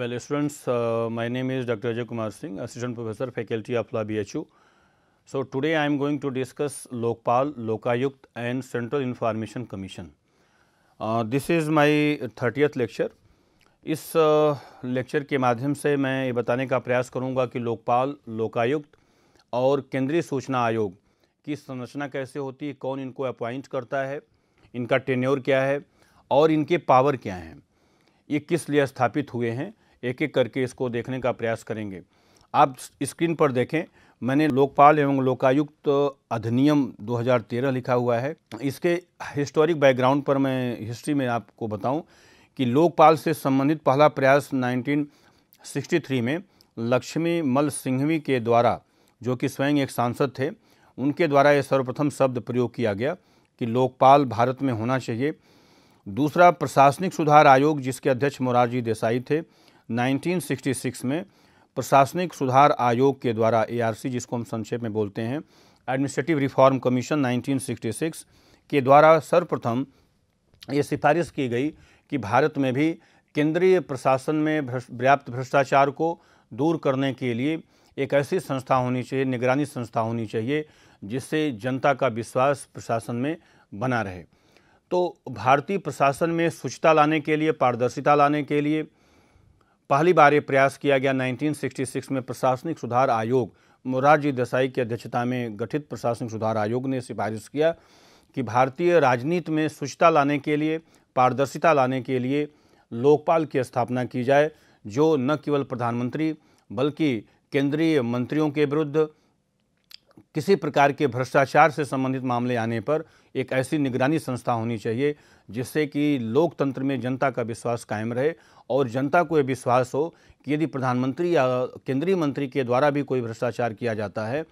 Well students my name is doctor Ajay Kumar Singh assistant professor faculty of law BHU so today I am going to discuss Lokpal Lokayukta and central information commission this is my thirtieth lecture इस lecture uh, के माध्यम से मैं ये बताने का प्रयास करूँगा कि लोकपाल लोकायुक्त और केंद्रीय सूचना आयोग की संरचना कैसे होती है कौन इनको अपॉइंट करता है इनका टेन्योर क्या है और इनके पावर क्या हैं ये किस लिए स्थापित हुए हैं एक एक करके इसको देखने का प्रयास करेंगे आप स्क्रीन पर देखें मैंने लोकपाल एवं लोकायुक्त अधिनियम 2013 लिखा हुआ है इसके हिस्टोरिक बैकग्राउंड पर मैं हिस्ट्री में आपको बताऊं कि लोकपाल से संबंधित पहला प्रयास 1963 में लक्ष्मी मल सिंघवी के द्वारा जो कि स्वयं एक सांसद थे उनके द्वारा यह सर्वप्रथम शब्द प्रयोग किया गया कि लोकपाल भारत में होना चाहिए दूसरा प्रशासनिक सुधार आयोग जिसके अध्यक्ष मोरारजी देसाई थे 1966 में प्रशासनिक सुधार आयोग के द्वारा ए जिसको हम संक्षेप में बोलते हैं एडमिनिस्ट्रेटिव रिफॉर्म कमीशन 1966 के द्वारा सर्वप्रथम ये सिफारिश की गई कि भारत में भी केंद्रीय प्रशासन में व्याप्त भ्रष्टाचार को दूर करने के लिए एक ऐसी संस्था होनी चाहिए निगरानी संस्था होनी चाहिए जिससे जनता का विश्वास प्रशासन में बना रहे तो भारतीय प्रशासन में स्वच्छता लाने के लिए पारदर्शिता लाने के लिए पहली बार ये प्रयास किया गया 1966 में प्रशासनिक सुधार आयोग मोरारजी देसाई की अध्यक्षता में गठित प्रशासनिक सुधार आयोग ने सिफारिश किया कि भारतीय राजनीति में स्वच्छता लाने के लिए पारदर्शिता लाने के लिए लोकपाल की स्थापना की जाए जो न केवल प्रधानमंत्री बल्कि केंद्रीय मंत्रियों के विरुद्ध किसी प्रकार के भ्रष्टाचार से संबंधित मामले आने पर एक ऐसी निगरानी संस्था होनी चाहिए जिससे कि लोकतंत्र में जनता का विश्वास कायम रहे और जनता को यह विश्वास हो कि यदि प्रधानमंत्री या केंद्रीय मंत्री के द्वारा भी कोई भ्रष्टाचार किया जाता है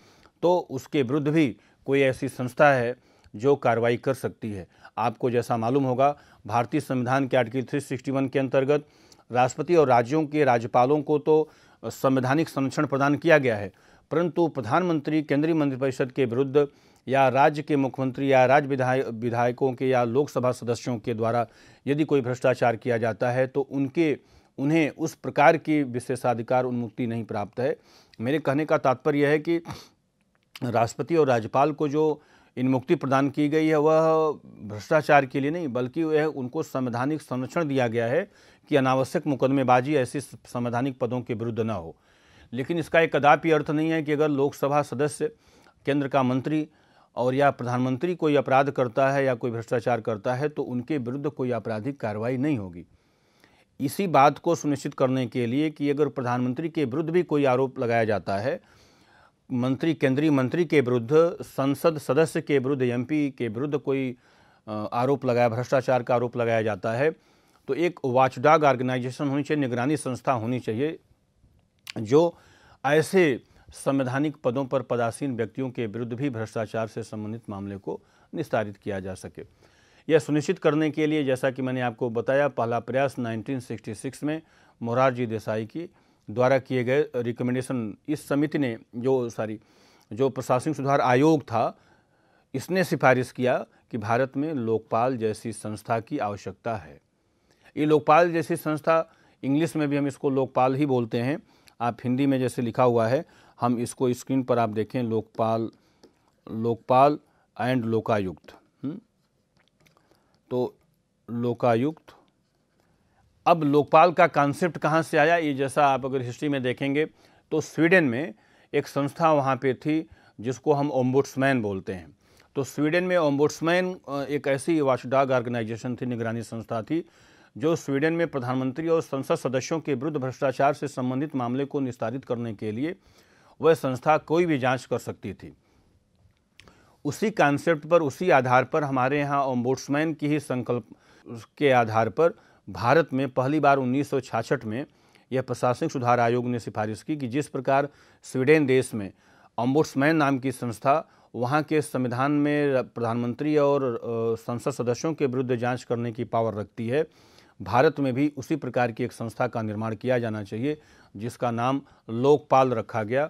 तो उसके विरुद्ध भी कोई ऐसी संस्था है जो कार्रवाई कर सकती है आपको जैसा मालूम होगा भारतीय संविधान के आर्टिकल 361 के अंतर्गत राष्ट्रपति और राज्यों के राज्यपालों को तो संवैधानिक संरक्षण प्रदान किया गया है परंतु प्रधानमंत्री केंद्रीय मंत्रिपरिषद के विरुद्ध या राज्य के मुख्यमंत्री या राज्य विधाय विधायकों के या लोकसभा सदस्यों के द्वारा यदि कोई भ्रष्टाचार किया जाता है तो उनके उन्हें उस प्रकार की विशेषाधिकार उन्मुक्ति नहीं प्राप्त है मेरे कहने का तात्पर्य है कि राष्ट्रपति और राज्यपाल को जो इन मुक्ति प्रदान की गई है वह भ्रष्टाचार के लिए नहीं बल्कि वह उनको संवैधानिक संरक्षण दिया गया है कि अनावश्यक मुकदमेबाजी ऐसी संवैधानिक पदों के विरुद्ध न हो लेकिन इसका एक कदापि अर्थ नहीं है कि अगर लोकसभा सदस्य केंद्र का मंत्री और या प्रधानमंत्री कोई अपराध करता है या कोई भ्रष्टाचार करता है तो उनके विरुद्ध कोई आपराधिक कार्रवाई नहीं होगी इसी बात को सुनिश्चित करने के लिए कि अगर प्रधानमंत्री के विरुद्ध भी कोई आरोप लगाया जाता है मंत्री केंद्रीय मंत्री के विरुद्ध संसद सदस्य के विरुद्ध एम के विरुद्ध कोई आरोप लगाया भ्रष्टाचार का आरोप लगाया जाता है तो एक वाचडाग ऑर्गेनाइजेशन होनी चाहिए निगरानी संस्था होनी चाहिए जो ऐसे संवैधानिक पदों पर पदासीन व्यक्तियों के विरुद्ध भी भ्रष्टाचार से संबंधित मामले को निस्तारित किया जा सके यह सुनिश्चित करने के लिए जैसा कि मैंने आपको बताया पहला प्रयास 1966 में मोरारजी देसाई की द्वारा किए गए रिकमेंडेशन इस समिति ने जो सारी जो प्रशासनिक सुधार आयोग था इसने सिफारिश किया कि भारत में लोकपाल जैसी संस्था की आवश्यकता है ये लोकपाल जैसी संस्था इंग्लिश में भी हम इसको लोकपाल ही बोलते हैं आप हिंदी में जैसे लिखा हुआ है हम इसको स्क्रीन पर आप देखें लोकपाल लोकपाल एंड लोकायुक्त हम्म? तो लोकायुक्त अब लोकपाल का कॉन्सेप्ट कहाँ से आया ये जैसा आप अगर हिस्ट्री में देखेंगे तो स्वीडन में एक संस्था वहाँ पे थी जिसको हम ओम्बुड्समैन बोलते हैं तो स्वीडन में ओम्बुड्समैन एक ऐसी वाचडॉग ऑर्गेनाइजेशन थी निगरानी संस्था थी जो स्वीडन में प्रधानमंत्री और संसद सदस्यों के विरुद्ध भ्रष्टाचार से संबंधित मामले को निस्तारित करने के लिए वह संस्था कोई भी जांच कर सकती थी उसी कॉन्सेप्ट पर उसी आधार पर हमारे यहाँ ओम्बोट्समैन की ही संकल्प के आधार पर भारत में पहली बार उन्नीस में यह प्रशासनिक सुधार आयोग ने सिफारिश की कि जिस प्रकार स्वीडन देश में ओम्बोट्समैन नाम की संस्था वहाँ के संविधान में प्रधानमंत्री और संसद सदस्यों के विरुद्ध जांच करने की पावर रखती है भारत में भी उसी प्रकार की एक संस्था का निर्माण किया जाना चाहिए जिसका नाम लोकपाल रखा गया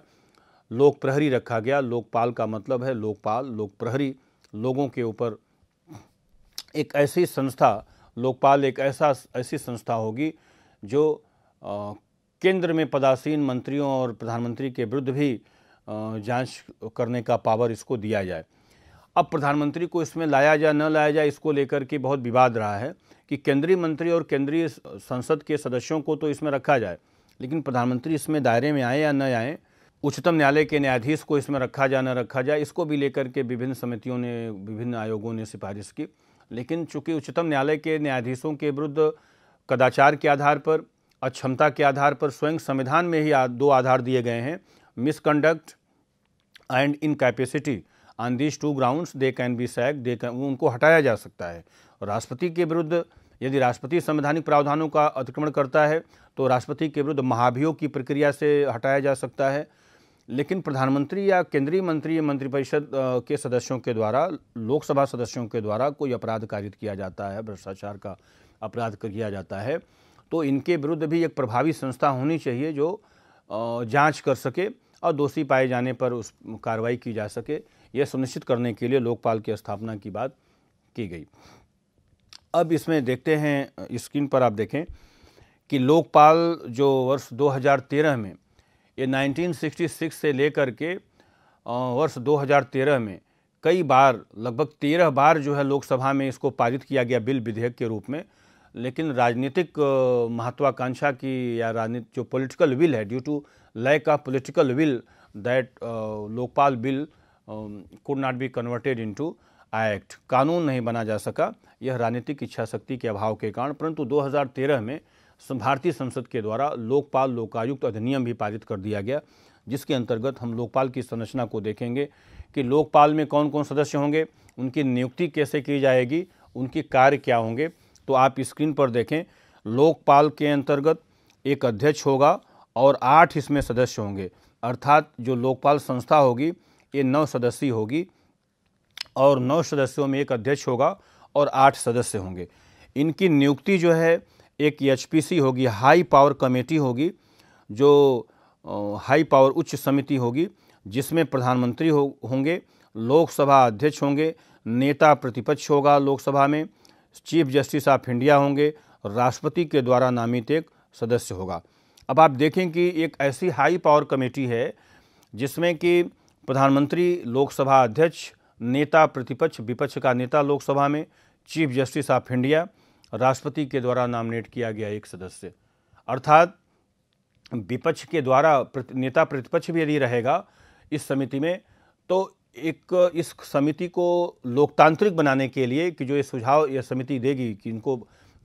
लोक प्रहरी रखा गया लोकपाल का मतलब है लोकपाल लोक प्रहरी लोगों के ऊपर एक ऐसी संस्था लोकपाल एक ऐसा ऐसी संस्था होगी जो केंद्र में पदासीन मंत्रियों और प्रधानमंत्री के विरुद्ध भी जांच करने का पावर इसको दिया जाए अब प्रधानमंत्री को इसमें लाया जाए न लाया जाए इसको लेकर के बहुत विवाद रहा है कि केंद्रीय मंत्री और केंद्रीय संसद के सदस्यों को तो इसमें रखा जाए लेकिन प्रधानमंत्री इसमें दायरे में आए या न आए उच्चतम न्यायालय के न्यायाधीश को इसमें रखा जाए न रखा जाए इसको भी लेकर के विभिन्न समितियों ने विभिन्न आयोगों ने सिफारिश की लेकिन चूंकि उच्चतम न्यायालय के न्यायाधीशों के विरुद्ध कदाचार के आधार पर अक्षमता के आधार पर स्वयं संविधान में ही दो आधार दिए गए हैं misconduct and incapacity on these two grounds they can be sack they can उनको हटाया जा सकता है राष्ट्रपति के विरुद्ध यदि राष्ट्रपति संवैधानिक प्रावधानों का अतिक्रमण करता है तो राष्ट्रपति के विरुद्ध महाभियोग की प्रक्रिया से हटाया जा सकता है लेकिन प्रधानमंत्री या केंद्रीय मंत्री या मंत्रिपरिषद के सदस्यों के द्वारा लोकसभा सदस्यों के द्वारा कोई अपराध कारित किया जाता है भ्रष्टाचार का अपराध किया जाता है तो इनके विरुद्ध भी एक प्रभावी संस्था होनी चाहिए जो जांच कर सके और दोषी पाए जाने पर उस कार्रवाई की जा सके यह सुनिश्चित करने के लिए लोकपाल की स्थापना की बात की गई अब इसमें देखते हैं स्क्रीन पर आप देखें कि लोकपाल जो वर्ष 2013 में ये 1966 से लेकर के वर्ष 2013 में कई बार लगभग तेरह बार जो है लोकसभा में इसको पारित किया गया बिल विधेयक के रूप में लेकिन राजनीतिक महत्वाकांक्षा की या राजनीतिक जो पॉलिटिकल विल है due to lack of political will that Lokpal bill could not be converted into act कानून नहीं बना जा सका यह राजनीतिक इच्छा शक्ति के अभाव के कारण परंतु 2013 में भारतीय संसद के द्वारा लोकपाल लोकायुक्त अधिनियम भी पारित कर दिया गया जिसके अंतर्गत हम लोकपाल की संरचना को देखेंगे कि लोकपाल में कौन कौन सदस्य होंगे उनकी नियुक्ति कैसे की जाएगी उनके कार्य क्या होंगे तो आप स्क्रीन पर देखें लोकपाल के अंतर्गत एक अध्यक्ष होगा और आठ इसमें सदस्य होंगे अर्थात जो लोकपाल संस्था होगी ये नौ सदस्य होगी और नौ सदस्यों में एक अध्यक्ष होगा और आठ सदस्य होंगे इनकी नियुक्ति जो है एक एचपीसी होगी हाई पावर कमेटी होगी जो हाई पावर उच्च समिति होगी जिसमें प्रधानमंत्री हो होंगे लोकसभा अध्यक्ष होंगे नेता प्रतिपक्ष होगा लोकसभा में चीफ जस्टिस ऑफ इंडिया होंगे राष्ट्रपति के द्वारा नामित एक सदस्य होगा अब आप देखें कि एक ऐसी हाई पावर कमेटी है जिसमें कि प्रधानमंत्री लोकसभा अध्यक्ष नेता प्रतिपक्ष विपक्ष का नेता लोकसभा में चीफ जस्टिस ऑफ इंडिया राष्ट्रपति के द्वारा नामनेट किया गया एक सदस्य अर्थात विपक्ष के द्वारा प्रति, नेता प्रतिपक्ष भी यदि रहेगा इस समिति में तो एक इस समिति को लोकतांत्रिक बनाने के लिए कि जो ये सुझाव यह समिति देगी कि इनको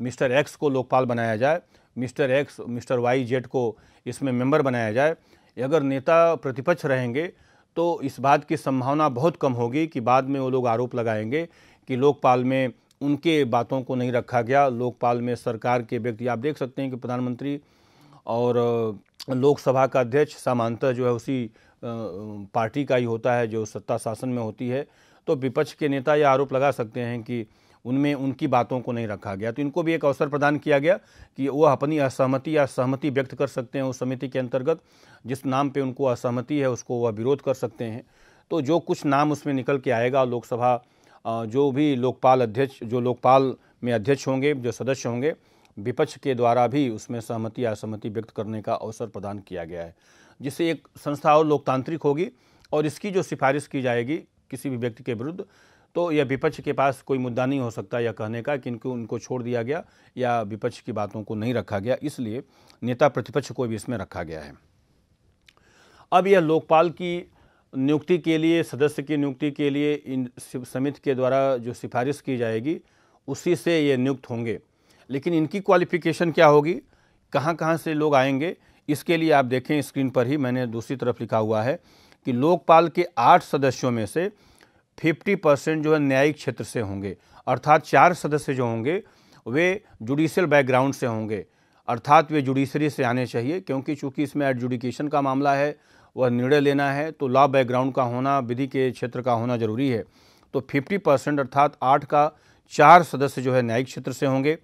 मिस्टर एक्स को लोकपाल बनाया जाए mister X mister Y Z को इसमें मेंबर बनाया जाए अगर नेता प्रतिपक्ष रहेंगे तो इस बात की संभावना बहुत कम होगी कि बाद में वो लोग आरोप लगाएंगे कि लोकपाल में उनके बातों को नहीं रखा गया लोकपाल में सरकार के व्यक्ति आप देख सकते हैं कि प्रधानमंत्री और लोकसभा का अध्यक्ष सामान्यतः जो है उसी पार्टी का ही होता है जो सत्ता शासन में होती है तो विपक्ष के नेता ये आरोप लगा सकते हैं कि उनमें उनकी बातों को नहीं रखा गया तो इनको भी एक अवसर प्रदान किया गया कि वो अपनी असहमति या सहमति व्यक्त कर सकते हैं उस समिति के अंतर्गत जिस नाम पे उनको असहमति है उसको वह विरोध कर सकते हैं तो जो कुछ नाम उसमें निकल के आएगा लोकसभा जो भी लोकपाल अध्यक्ष जो लोकपाल में अध्यक्ष होंगे जो सदस्य होंगे विपक्ष के द्वारा भी उसमें सहमति या असहमति व्यक्त करने का अवसर प्रदान किया गया है जिससे एक संस्था और लोकतांत्रिक होगी और इसकी जो सिफारिश की जाएगी किसी भी व्यक्ति के विरुद्ध तो यह विपक्ष के पास कोई मुद्दा नहीं हो सकता यह कहने का कि इनको उनको छोड़ दिया गया या विपक्ष की बातों को नहीं रखा गया इसलिए नेता प्रतिपक्ष को भी इसमें रखा गया है अब यह लोकपाल की नियुक्ति के लिए सदस्य की नियुक्ति के लिए इन समिति के द्वारा जो सिफारिश की जाएगी उसी से ये नियुक्त होंगे लेकिन इनकी क्वालिफिकेशन क्या होगी कहाँ कहाँ से लोग आएंगे इसके लिए आप देखें स्क्रीन पर ही मैंने दूसरी तरफ लिखा हुआ है कि लोकपाल के आठ सदस्यों में से फिफ्टी परसेंट जो है न्यायिक क्षेत्र से होंगे अर्थात चार सदस्य जो होंगे वे जुडिशियल बैकग्राउंड से होंगे अर्थात वे जुडिशरी से आने चाहिए क्योंकि चूंकि इसमें एडजुडिकेशन का मामला है वह निर्णय लेना है तो लॉ बैकग्राउंड का होना विधि के क्षेत्र का होना जरूरी है तो 50 परसेंट अर्थात आठ का चार सदस्य जो है न्यायिक क्षेत्र से होंगे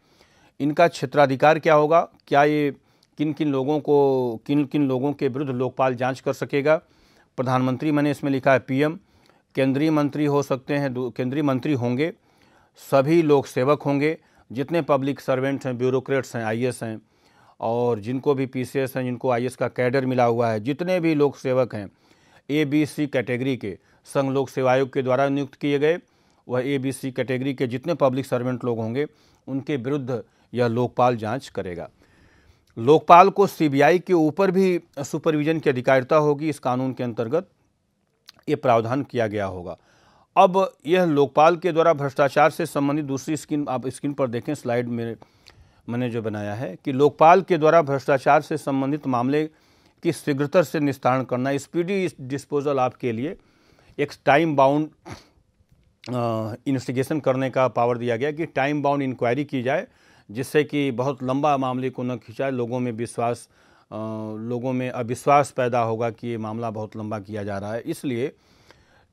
इनका क्षेत्राधिकार क्या होगा क्या ये किन किन लोगों को किन किन लोगों के विरुद्ध लोकपाल जांच कर सकेगा प्रधानमंत्री मैंने इसमें लिखा है पीएम केंद्रीय मंत्री हो सकते हैं केंद्रीय मंत्री होंगे सभी लोग सेवक होंगे जितने पब्लिक सर्वेंट्स हैं ब्यूरोक्रेट्स हैं आईएएस हैं और जिनको भी पीसीएस हैं जिनको आईएएस का कैडर मिला हुआ है जितने भी लोक सेवक हैं ए बी सी कैटेगरी के संघ लोक सेवा आयोग के द्वारा नियुक्त किए गए वह ए बी सी कैटेगरी के जितने पब्लिक सर्वेंट लोग होंगे उनके विरुद्ध यह लोकपाल जांच करेगा लोकपाल को सीबीआई के ऊपर भी सुपरविजन की अधिकारिता होगी इस कानून के अंतर्गत ये प्रावधान किया गया होगा अब यह लोकपाल के द्वारा भ्रष्टाचार से संबंधित दूसरी स्क्रीन आप स्क्रीन पर देखें स्लाइड में मैंने जो बनाया है कि लोकपाल के द्वारा भ्रष्टाचार से संबंधित मामले की शीघ्रतर से निस्तारण करना स्पीडी डिस्पोजल आपके लिए एक टाइम बाउंड इन्वेस्टिगेशन करने का पावर दिया गया कि टाइम बाउंड इंक्वायरी की जाए जिससे कि बहुत लंबा मामले को न खिंचाए लोगों में विश्वास लोगों में अविश्वास पैदा होगा कि ये मामला बहुत लंबा किया जा रहा है इसलिए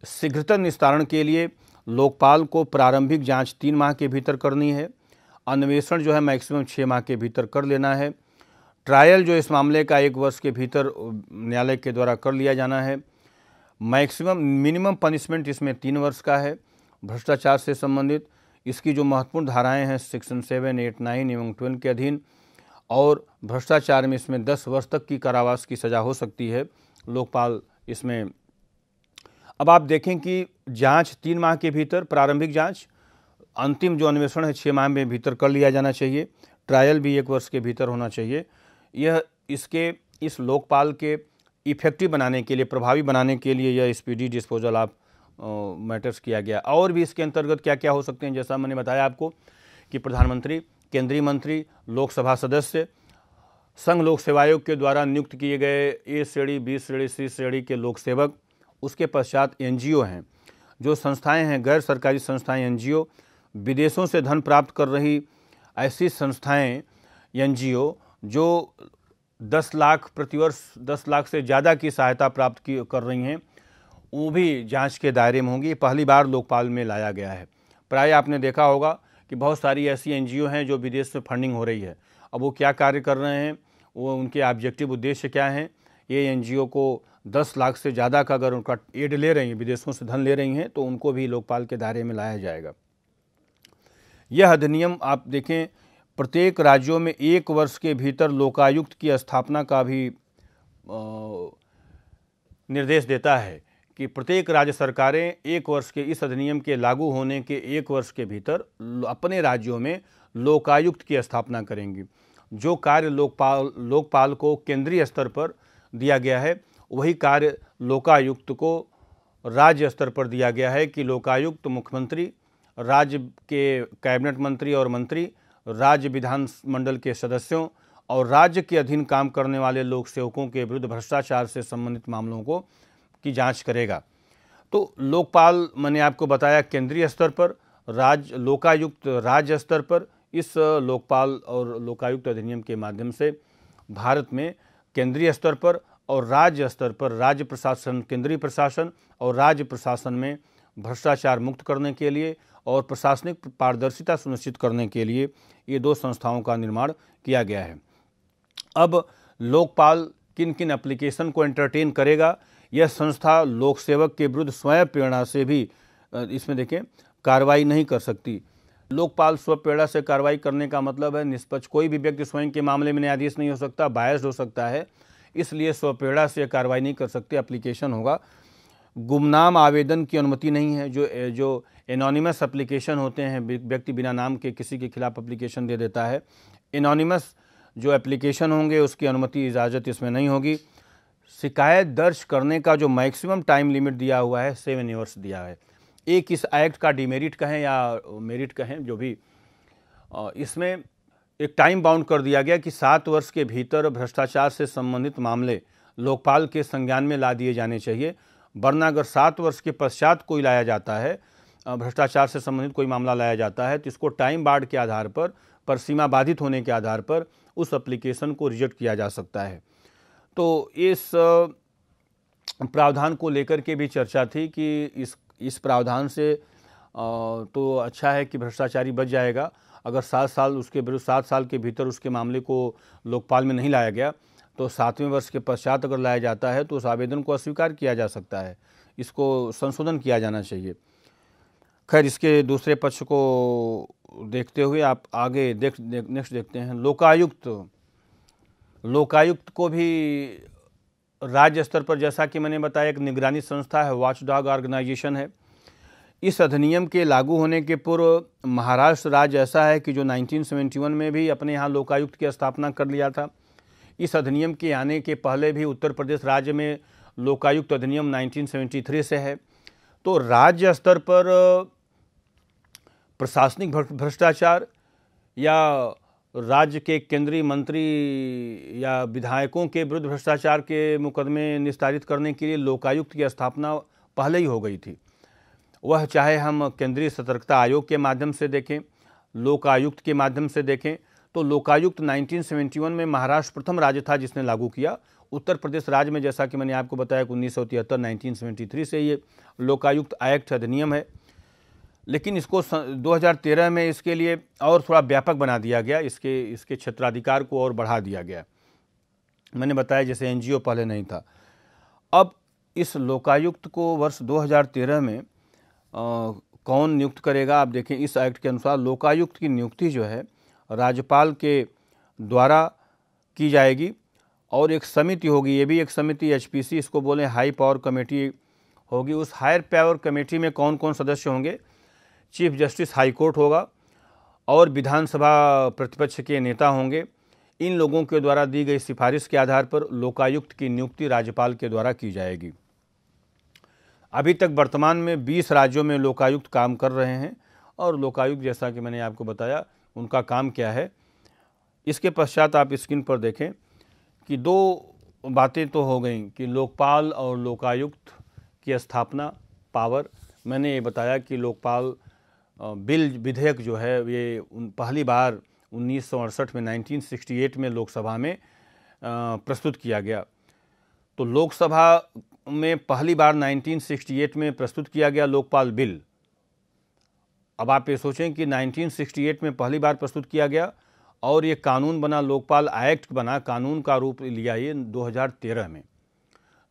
शीघ्रतर निस्तारण के लिए लोकपाल को प्रारंभिक जांच तीन माह के भीतर करनी है अन्वेषण जो है मैक्सिमम छः माह के भीतर कर लेना है ट्रायल जो इस मामले का एक वर्ष के भीतर न्यायालय के द्वारा कर लिया जाना है मैक्सिमम मिनिमम पनिशमेंट इसमें तीन वर्ष का है भ्रष्टाचार से संबंधित इसकी जो महत्वपूर्ण धाराएं हैं सेक्शन सेवन एट नाइन एवं ट्वेल्व के अधीन और भ्रष्टाचार में इसमें दस वर्ष तक की कारावास की सज़ा हो सकती है लोकपाल इसमें अब आप देखें कि जांच तीन माह के भीतर प्रारंभिक जांच अंतिम जो अन्वेषण है छः माह में भीतर कर लिया जाना चाहिए ट्रायल भी एक वर्ष के भीतर होना चाहिए यह इसके इस लोकपाल के इफेक्टिव बनाने के लिए प्रभावी बनाने के लिए यह स्पीडी डिस्पोजल ऑफ मैटर्स किया गया और भी इसके अंतर्गत क्या क्या हो सकते हैं जैसा मैंने बताया आपको कि प्रधानमंत्री केंद्रीय मंत्री लोकसभा सदस्य संघ लोक सेवा आयोग के द्वारा नियुक्त किए गए ए श्रेणी बी श्रेणी सी श्रेणी के लोक सेवक उसके पश्चात एन हैं जो संस्थाएं हैं गैर सरकारी संस्थाएं एन विदेशों से धन प्राप्त कर रही ऐसी संस्थाएं एन जो 10 लाख प्रतिवर्ष 10 लाख से ज़्यादा की सहायता प्राप्त की कर रही हैं वो भी जांच के दायरे में होंगी पहली बार लोकपाल में लाया गया है प्राय आपने देखा होगा कि बहुत सारी ऐसी एन हैं जो विदेश में फंडिंग हो रही है अब वो क्या कार्य कर रहे हैं वो उनके ऑब्जेक्टिव उद्देश्य क्या हैं ये एन को दस लाख से ज़्यादा का अगर उनका एड ले रही हैं विदेशों से धन ले रही हैं तो उनको भी लोकपाल के दायरे में लाया जाएगा यह अधिनियम आप देखें प्रत्येक राज्यों में एक वर्ष के भीतर लोकायुक्त की स्थापना का भी निर्देश देता है कि प्रत्येक राज्य सरकारें एक वर्ष के इस अधिनियम के लागू होने के एक वर्ष के भीतर अपने राज्यों में लोकायुक्त की स्थापना करेंगी जो कार्य लोकपाल लोकपाल को केंद्रीय स्तर पर दिया गया है वही कार्य लोकायुक्त को राज्य स्तर पर दिया गया है कि लोकायुक्त मुख्यमंत्री राज्य के कैबिनेट मंत्री और मंत्री राज्य विधानमंडल के सदस्यों और राज्य के अधीन काम करने वाले लोक सेवकों के विरुद्ध भ्रष्टाचार से संबंधित मामलों को की जांच करेगा तो लोकपाल मैंने आपको बताया केंद्रीय स्तर पर राज लोकायुक्त राज्य स्तर पर इस लोकपाल और लोकायुक्त अधिनियम के माध्यम से भारत में केंद्रीय स्तर पर और राज्य स्तर पर राज्य प्रशासन केंद्रीय प्रशासन और राज्य प्रशासन में भ्रष्टाचार मुक्त करने के लिए और प्रशासनिक पारदर्शिता सुनिश्चित करने के लिए ये दो संस्थाओं का निर्माण किया गया है अब लोकपाल किन किन एप्लीकेशन को एंटरटेन करेगा यह संस्था लोक सेवक के विरुद्ध स्वयं प्रेरणा से भी इसमें देखें कार्रवाई नहीं कर सकती लोकपाल प्रेरणा से कार्रवाई करने का मतलब है निष्पक्ष कोई भी व्यक्ति स्वयं के मामले में न्यायाधीश नहीं हो सकता बायस हो सकता है इसलिए प्रेरणा से कार्रवाई नहीं कर सकते अप्लीकेशन होगा गुमनाम आवेदन की अनुमति नहीं है जो जो एनॉनिमस अप्लीकेशन होते हैं व्यक्ति बिना नाम के किसी के खिलाफ अप्लीकेशन दे देता है एनोनिमस जो एप्लीकेशन होंगे उसकी अनुमति इजाज़त इसमें नहीं होगी शिकायत दर्ज करने का जो मैक्सिमम टाइम लिमिट दिया हुआ है सेवन ईयर्स दिया है एक इस एक्ट का डिमेरिट कहें या मेरिट कहें जो भी इसमें एक टाइम बाउंड कर दिया गया कि सात वर्ष के भीतर भ्रष्टाचार से संबंधित मामले लोकपाल के संज्ञान में ला दिए जाने चाहिए वरना अगर सात वर्ष के पश्चात कोई लाया जाता है भ्रष्टाचार से संबंधित कोई मामला लाया जाता है तो इसको टाइम बाढ़ के आधार पर पर सीमा बाधित होने के आधार पर उस एप्लीकेशन को रिजेक्ट किया जा सकता है तो इस प्रावधान को लेकर के भी चर्चा थी कि इस इस प्रावधान से तो अच्छा है कि भ्रष्टाचारी बच जाएगा अगर सात साल उसके विरुद्ध सात साल के भीतर उसके मामले को लोकपाल में नहीं लाया गया तो सातवें वर्ष के पश्चात अगर लाया जाता है तो उस आवेदन को अस्वीकार किया जा सकता है इसको संशोधन किया जाना चाहिए खैर इसके दूसरे पक्ष को देखते हुए आप आगे देख, देख नेक्स्ट देखते हैं लोकायुक्त लोकायुक्त को भी राज्य स्तर पर जैसा कि मैंने बताया एक निगरानी संस्था है वॉच डॉग ऑर्गेनाइजेशन है इस अधिनियम के लागू होने के पूर्व महाराष्ट्र राज्य ऐसा है कि जो 1971 में भी अपने यहाँ लोकायुक्त की स्थापना कर लिया था इस अधिनियम के आने के पहले भी उत्तर प्रदेश राज्य में लोकायुक्त अधिनियम 1973 से है तो राज्य स्तर पर प्रशासनिक भ्रष्टाचार या राज्य के केंद्रीय मंत्री या विधायकों के विरुद्ध भ्रष्टाचार के मुकदमे निस्तारित करने के लिए लोकायुक्त की स्थापना पहले ही हो गई थी वह चाहे हम केंद्रीय सतर्कता आयोग के माध्यम से देखें लोकायुक्त के माध्यम से देखें तो लोकायुक्त 1971 में महाराष्ट्र प्रथम राज्य था जिसने लागू किया उत्तर प्रदेश राज्य में जैसा कि मैंने आपको बताया कि उन्नीस सौ से ये लोकायुक्त एक्ट अधिनियम है लेकिन इसको 2013 में इसके लिए और थोड़ा व्यापक बना दिया गया इसके इसके क्षेत्राधिकार को और बढ़ा दिया गया मैंने बताया जैसे एन पहले नहीं था अब इस लोकायुक्त को वर्ष 2013 में आ, कौन नियुक्त करेगा आप देखें इस एक्ट के अनुसार लोकायुक्त की नियुक्ति जो है राज्यपाल के द्वारा की जाएगी और एक समिति होगी ये भी एक समिति एच इसको बोलें हाई पावर कमेटी होगी उस हायर पावर कमेटी में कौन कौन सदस्य होंगे चीफ जस्टिस हाई कोर्ट होगा और विधानसभा प्रतिपक्ष के नेता होंगे इन लोगों के द्वारा दी गई सिफारिश के आधार पर लोकायुक्त की नियुक्ति राज्यपाल के द्वारा की जाएगी अभी तक वर्तमान में 20 राज्यों में लोकायुक्त काम कर रहे हैं और लोकायुक्त जैसा कि मैंने आपको बताया उनका काम क्या है इसके पश्चात आप स्क्रीन पर देखें कि दो बातें तो हो गई कि लोकपाल और लोकायुक्त की स्थापना पावर मैंने ये बताया कि लोकपाल बिल विधेयक जो है ये पहली बार उन्नीस में 1968 में लोकसभा में प्रस्तुत किया गया तो लोकसभा में पहली बार 1968 में प्रस्तुत किया गया लोकपाल बिल अब आप ये सोचें कि 1968 में पहली बार प्रस्तुत किया गया और ये कानून बना लोकपाल एक्ट बना कानून का रूप लिया ये 2013 में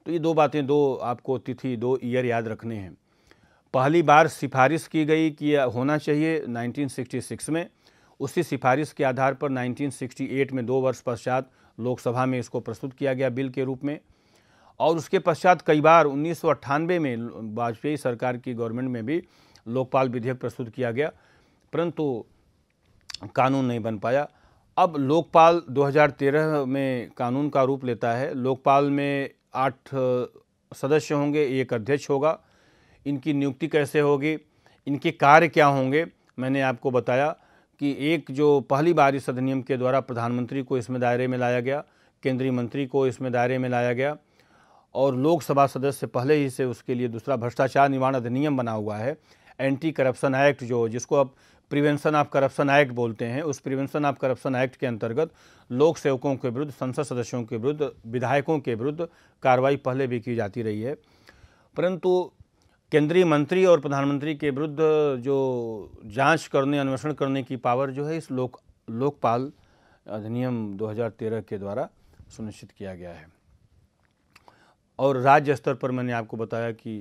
तो ये दो बातें दो आपको तिथि दो ईयर याद रखने हैं पहली बार सिफारिश की गई कि होना चाहिए 1966 में उसी सिफारिश के आधार पर 1968 में दो वर्ष पश्चात लोकसभा में इसको प्रस्तुत किया गया बिल के रूप में और उसके पश्चात कई बार उन्नीस में वाजपेयी सरकार की गवर्नमेंट में भी लोकपाल विधेयक प्रस्तुत किया गया परंतु कानून नहीं बन पाया अब लोकपाल 2013 में कानून का रूप लेता है लोकपाल में आठ सदस्य होंगे एक अध्यक्ष होगा इनकी नियुक्ति कैसे होगी इनके कार्य क्या होंगे मैंने आपको बताया कि एक जो पहली बार इस अधिनियम के द्वारा प्रधानमंत्री को इसमें दायरे में लाया गया केंद्रीय मंत्री को इसमें दायरे में लाया गया और लोकसभा सदस्य पहले ही से उसके लिए दूसरा भ्रष्टाचार निवारण अधिनियम बना हुआ है एंटी करप्शन एक्ट जो जिसको अब प्रिवेंशन ऑफ करप्शन एक्ट बोलते हैं उस प्रिवेंशन ऑफ करप्शन एक्ट के अंतर्गत लोक सेवकों के विरुद्ध संसद सदस्यों के विरुद्ध विधायकों के विरुद्ध कार्रवाई पहले भी की जाती रही है परंतु केंद्रीय मंत्री और प्रधानमंत्री के विरुद्ध जो जांच करने अन्वेषण करने की पावर जो है इस लोक लोकपाल अधिनियम 2013 के द्वारा सुनिश्चित किया गया है और राज्य स्तर पर मैंने आपको बताया कि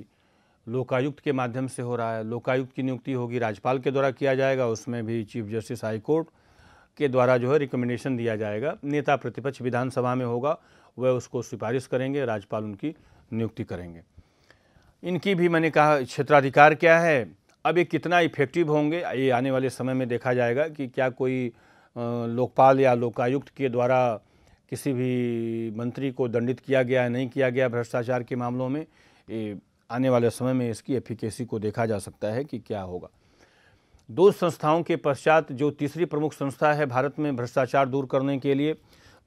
लोकायुक्त के माध्यम से हो रहा है लोकायुक्त की नियुक्ति होगी राज्यपाल के द्वारा किया जाएगा उसमें भी चीफ जस्टिस हाई कोर्ट के द्वारा जो है रिकमेंडेशन दिया जाएगा नेता प्रतिपक्ष विधानसभा में होगा वह उसको सिफारिश करेंगे राज्यपाल उनकी नियुक्ति करेंगे इनकी भी मैंने कहा क्षेत्राधिकार क्या है अब ये कितना इफेक्टिव होंगे ये आने वाले समय में देखा जाएगा कि क्या कोई लोकपाल या लोकायुक्त के द्वारा किसी भी मंत्री को दंडित किया गया नहीं किया गया भ्रष्टाचार के मामलों में ये आने वाले समय में इसकी एफिकेसी को देखा जा सकता है कि क्या होगा दो संस्थाओं के पश्चात जो तीसरी प्रमुख संस्था है भारत में भ्रष्टाचार दूर करने के लिए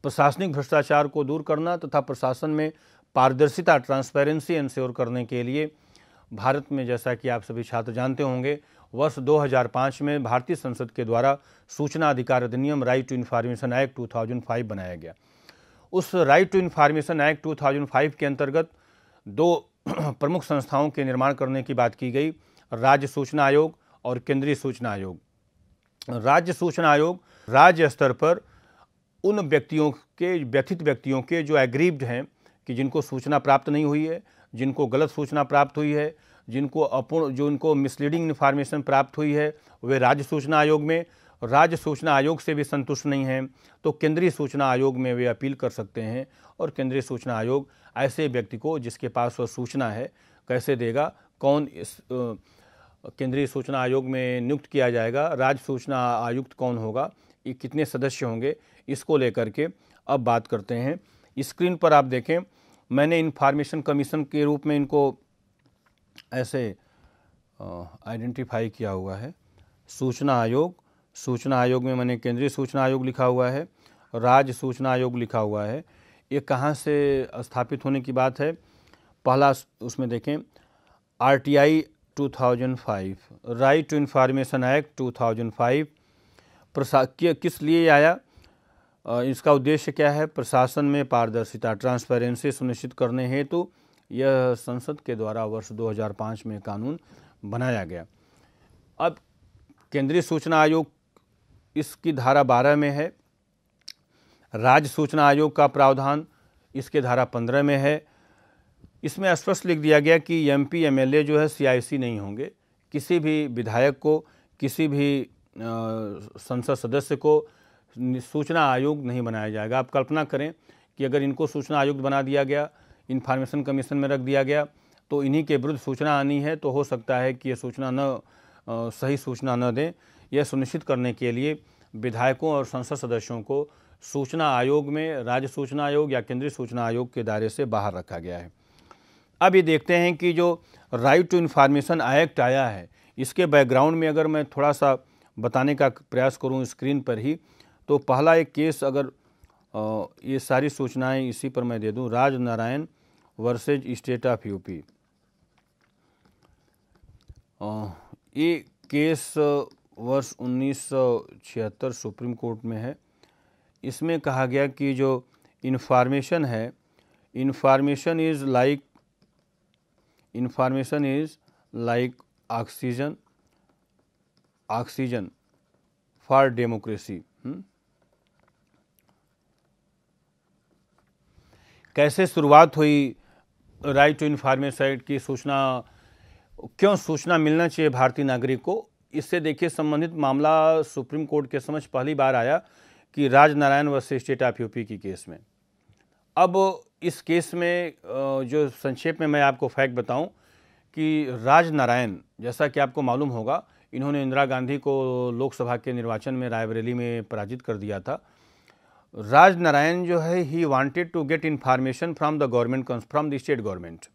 प्रशासनिक भ्रष्टाचार को दूर करना तथा प्रशासन में पारदर्शिता ट्रांसपेरेंसी इंश्योर करने के लिए भारत में जैसा कि आप सभी छात्र जानते होंगे वर्ष 2005 में भारतीय संसद के द्वारा सूचना अधिकार अधिनियम राइट टू इन्फॉर्मेशन एक्ट 2005 बनाया गया उस राइट टू इन्फॉर्मेशन एक्ट 2005 के अंतर्गत दो प्रमुख संस्थाओं के निर्माण करने की बात की गई राज्य सूचना आयोग और केंद्रीय सूचना आयोग राज्य सूचना आयोग राज्य स्तर पर उन व्यक्तियों के व्यथित व्यक्तियों के जो एग्रीव्ड हैं कि जिनको सूचना प्राप्त नहीं हुई है जिनको गलत सूचना प्राप्त हुई है जिनको अपूर्ण जो उनको मिसलीडिंग इन्फॉर्मेशन प्राप्त हुई है वे राज्य सूचना आयोग में राज्य सूचना आयोग से भी संतुष्ट नहीं हैं तो केंद्रीय सूचना आयोग में वे अपील कर सकते हैं और केंद्रीय सूचना आयोग ऐसे व्यक्ति को जिसके पास वह सूचना है कैसे देगा कौन इस केंद्रीय सूचना आयोग में नियुक्त किया जाएगा राज्य सूचना आयुक्त कौन होगा ये कितने सदस्य होंगे इसको लेकर के अब बात करते हैं स्क्रीन पर आप देखें मैंने इंफॉर्मेशन कमीशन के रूप में इनको ऐसे आइडेंटिफाई किया हुआ है सूचना आयोग सूचना आयोग में मैंने केंद्रीय सूचना आयोग लिखा हुआ है राज्य सूचना आयोग लिखा हुआ है ये कहाँ से स्थापित होने की बात है पहला उसमें देखें R T I two thousand five right to information act two thousand five प्रशा किस लिए आया इसका उद्देश्य क्या है प्रशासन में पारदर्शिता ट्रांसपेरेंसी सुनिश्चित करने हेतु तो यह संसद के द्वारा वर्ष 2005 में कानून बनाया गया अब केंद्रीय सूचना आयोग इसकी धारा बारह में है राज्य सूचना आयोग का प्रावधान इसके धारा पंद्रह में है इसमें स्पष्ट लिख दिया गया कि M P M L A जो है सीआईसी नहीं होंगे किसी भी विधायक को किसी भी संसद सदस्य को सूचना आयोग नहीं बनाया जाएगा आप कल्पना करें कि अगर इनको सूचना आयुक्त बना दिया गया इन्फॉर्मेशन कमीशन में रख दिया गया तो इन्हीं के विरुद्ध सूचना आनी है तो हो सकता है कि ये सूचना न सही सूचना न दें यह सुनिश्चित करने के लिए विधायकों और संसद सदस्यों को सूचना आयोग में राज्य सूचना आयोग या केंद्रीय सूचना आयोग के दायरे से बाहर रखा गया है अब ये देखते हैं कि जो राइट टू इन्फॉर्मेशन एक्ट आया है इसके बैकग्राउंड में अगर मैं थोड़ा सा बताने का प्रयास करूं स्क्रीन पर ही तो पहला एक केस अगर ये सारी सूचनाएं इसी पर मैं दे दूं Raj Narayan versus state of UP ये केस वर्ष 1976 सुप्रीम कोर्ट में है इसमें कहा गया कि जो इन्फॉर्मेशन है information is like information is like oxygen oxygen for democracy hmm. कैसे शुरुआत हुई राइट टू इन्फॉर्मेशन की सूचना क्यों सूचना मिलना चाहिए भारतीय नागरिक को इससे देखिए संबंधित मामला सुप्रीम कोर्ट के समझ पहली बार आया कि Rajnarayan versus state of UP की केस में अब इस केस में जो संक्षेप में मैं आपको फैक्ट बताऊं कि राजनारायण जैसा कि आपको मालूम होगा इन्होंने इंदिरा गांधी को लोकसभा के निर्वाचन में रायबरेली में पराजित कर दिया था राज नारायण जो है he wanted to get information from the government from the state government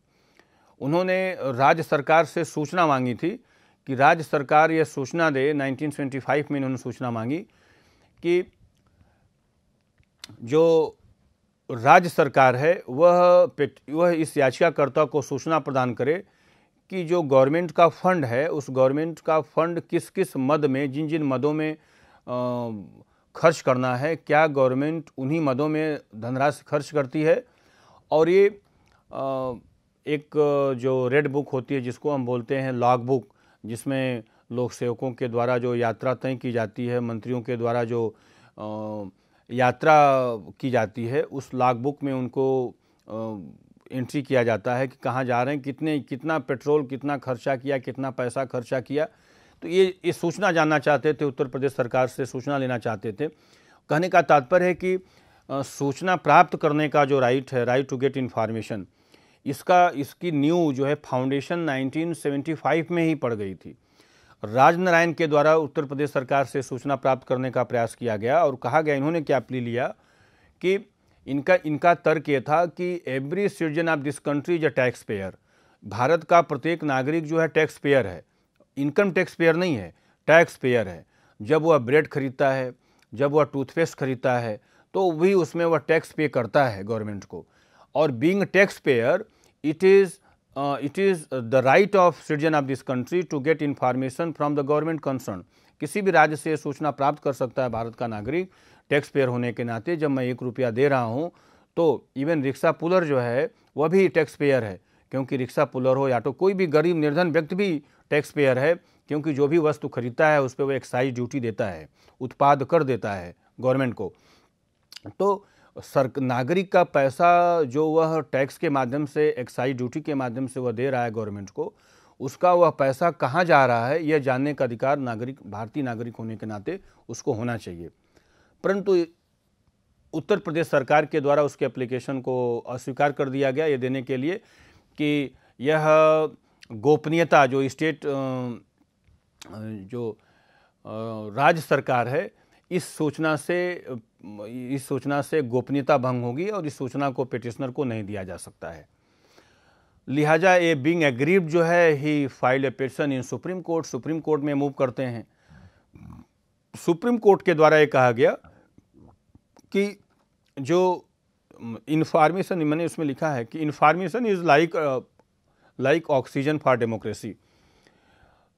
उन्होंने राज्य सरकार से सूचना मांगी थी कि राज्य सरकार यह सूचना दे 1925 में इन्होंने सूचना मांगी कि जो राज्य सरकार है वह वह इस याचिकाकर्ता को सूचना प्रदान करे कि जो गवर्नमेंट का फंड है उस गवर्नमेंट का फंड किस किस मद में जिन जिन मदों में आ, खर्च करना है क्या गवर्नमेंट उन्हीं मदों में धनराशि खर्च करती है और ये एक जो रेड बुक होती है जिसको हम बोलते हैं लॉग बुक जिसमें लोक सेवकों के द्वारा जो यात्रा तय की जाती है मंत्रियों के द्वारा जो यात्रा की जाती है उस लॉग बुक में उनको एंट्री किया जाता है कि कहाँ जा रहे हैं कितने कितना पेट्रोल कितना खर्चा किया कितना पैसा खर्चा किया तो ये ये सूचना जानना चाहते थे उत्तर प्रदेश सरकार से सूचना लेना चाहते थे कहने का तात्पर्य है कि सूचना प्राप्त करने का जो राइट है राइट टू गेट इन्फॉर्मेशन इसका इसकी न्यू जो है फाउंडेशन 1975 में ही पड़ गई थी राजनारायण के द्वारा उत्तर प्रदेश सरकार से सूचना प्राप्त करने का प्रयास किया गया और कहा गया इन्होंने क्या अपील लिया कि इनका इनका तर्क ये था कि every citizen of this country is a tax payer Bharat का प्रत्येक नागरिक जो है टैक्स पेयर है इनकम टैक्स पेयर नहीं है टैक्स पेयर है जब वह ब्रेड खरीदता है जब वह टूथपेस्ट खरीदता है तो भी उसमें वह टैक्स पे करता है गवर्नमेंट को और being tax payer it is it is the right of citizen of this country to get information from the government concern किसी भी राज्य से सूचना प्राप्त कर सकता है भारत का नागरिक टैक्स पेयर होने के नाते जब मैं एक रुपया दे रहा हूँ तो इवन रिक्शा पुलर जो है वह भी टैक्स पेयर है क्योंकि रिक्शा पुलर हो या तो कोई भी गरीब निर्धन व्यक्ति भी टैक्स पेयर है क्योंकि जो भी वस्तु खरीदता है उस पर वो एक्साइज ड्यूटी देता है उत्पाद कर देता है गवर्नमेंट को तो सर नागरिक का पैसा जो वह टैक्स के माध्यम से एक्साइज ड्यूटी के माध्यम से वह दे रहा है गवर्नमेंट को उसका वह पैसा कहाँ जा रहा है यह जानने का अधिकार नागरिक भारतीय नागरिक होने के नाते उसको होना चाहिए परंतु उत्तर प्रदेश सरकार के द्वारा उसके एप्लीकेशन को अस्वीकार कर दिया गया ये देने के लिए कि यह गोपनीयता जो स्टेट जो राज्य सरकार है इस सूचना से इस सूचना से गोपनीयता भंग होगी और इस सूचना को पिटिशनर को नहीं दिया जा सकता है लिहाजा ये बींग एग्रीव जो है he file a petition in supreme court supreme court में मूव करते हैं सुप्रीम कोर्ट के द्वारा ये कहा गया कि जो इन्फॉर्मेशन मैंने उसमें लिखा है कि information is like like oxygen for democracy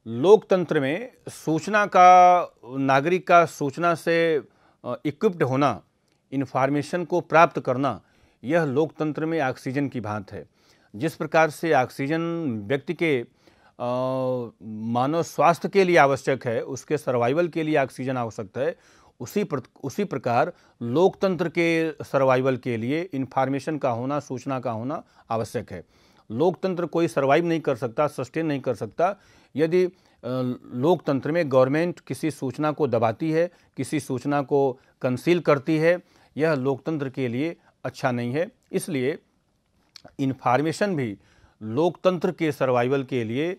लोकतंत्र में सूचना का नागरिक का सूचना से इक्विप्ड होना इन्फॉर्मेशन को प्राप्त करना यह लोकतंत्र में ऑक्सीजन की भांत है जिस प्रकार से ऑक्सीजन व्यक्ति के मानव स्वास्थ्य के लिए आवश्यक है उसके सर्वाइवल के लिए ऑक्सीजन आवश्यक है उसी प्र, उसी प्रकार लोकतंत्र के सर्वाइवल के लिए इन्फॉर्मेशन का होना सूचना का होना आवश्यक है लोकतंत्र कोई सर्वाइव नहीं कर सकता सस्टेन नहीं कर सकता यदि लोकतंत्र में गवर्नमेंट किसी सूचना को दबाती है किसी सूचना को कंसील करती है यह लोकतंत्र के लिए अच्छा नहीं है इसलिए इन्फॉर्मेशन भी लोकतंत्र के सर्वाइवल के लिए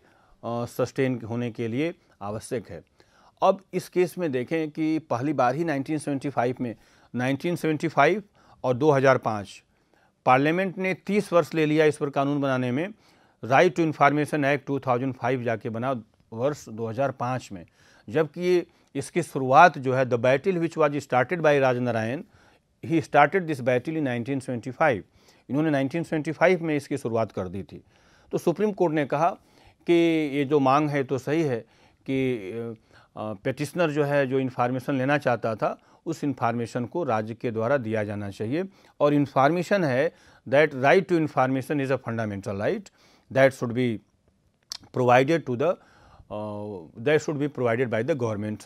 सस्टेन होने के लिए आवश्यक है अब इस केस में देखें कि पहली बार ही 1975 में 1975 और 2005 पार्लियामेंट ने 30 वर्ष ले लिया इस पर कानून बनाने में राइट टू इन्फॉर्मेशन एक्ट 2005 जाके बना वर्ष 2005 में जबकि इसकी शुरुआत जो है the battle which was started Raj Rajnarayan he started this battle in 1975 इन्होंने 1975 में इसकी शुरुआत कर दी थी तो सुप्रीम कोर्ट ने कहा कि ये जो मांग है तो सही है कि पेटिशनर जो है जो इन्फॉर्मेशन लेना चाहता था उस इन्फॉर्मेशन को राज्य के द्वारा दिया जाना चाहिए और इन्फॉर्मेशन है that right to information is a fundamental right that should be provided to the that should be provided by the government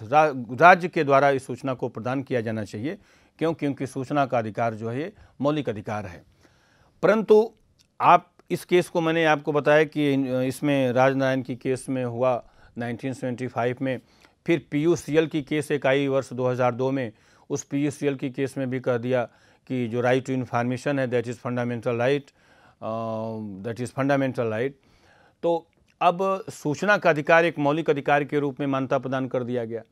राज्य के द्वारा इस सूचना को प्रदान किया जाना चाहिए क्यों क्योंकि सूचना का अधिकार जो है मौलिक अधिकार है परंतु आप इस केस को मैंने आपको बताया कि इसमें राजनारायण की केस में हुआ 1975 में फिर पी की केस एक आई वर्ष 2002 में उस पी की केस में भी कह दिया कि जो राइट टू इन्फॉर्मेशन है that is fundamental right that is fundamental right तो अब सूचना का अधिकार एक मौलिक अधिकार के रूप में मान्यता प्रदान कर दिया गया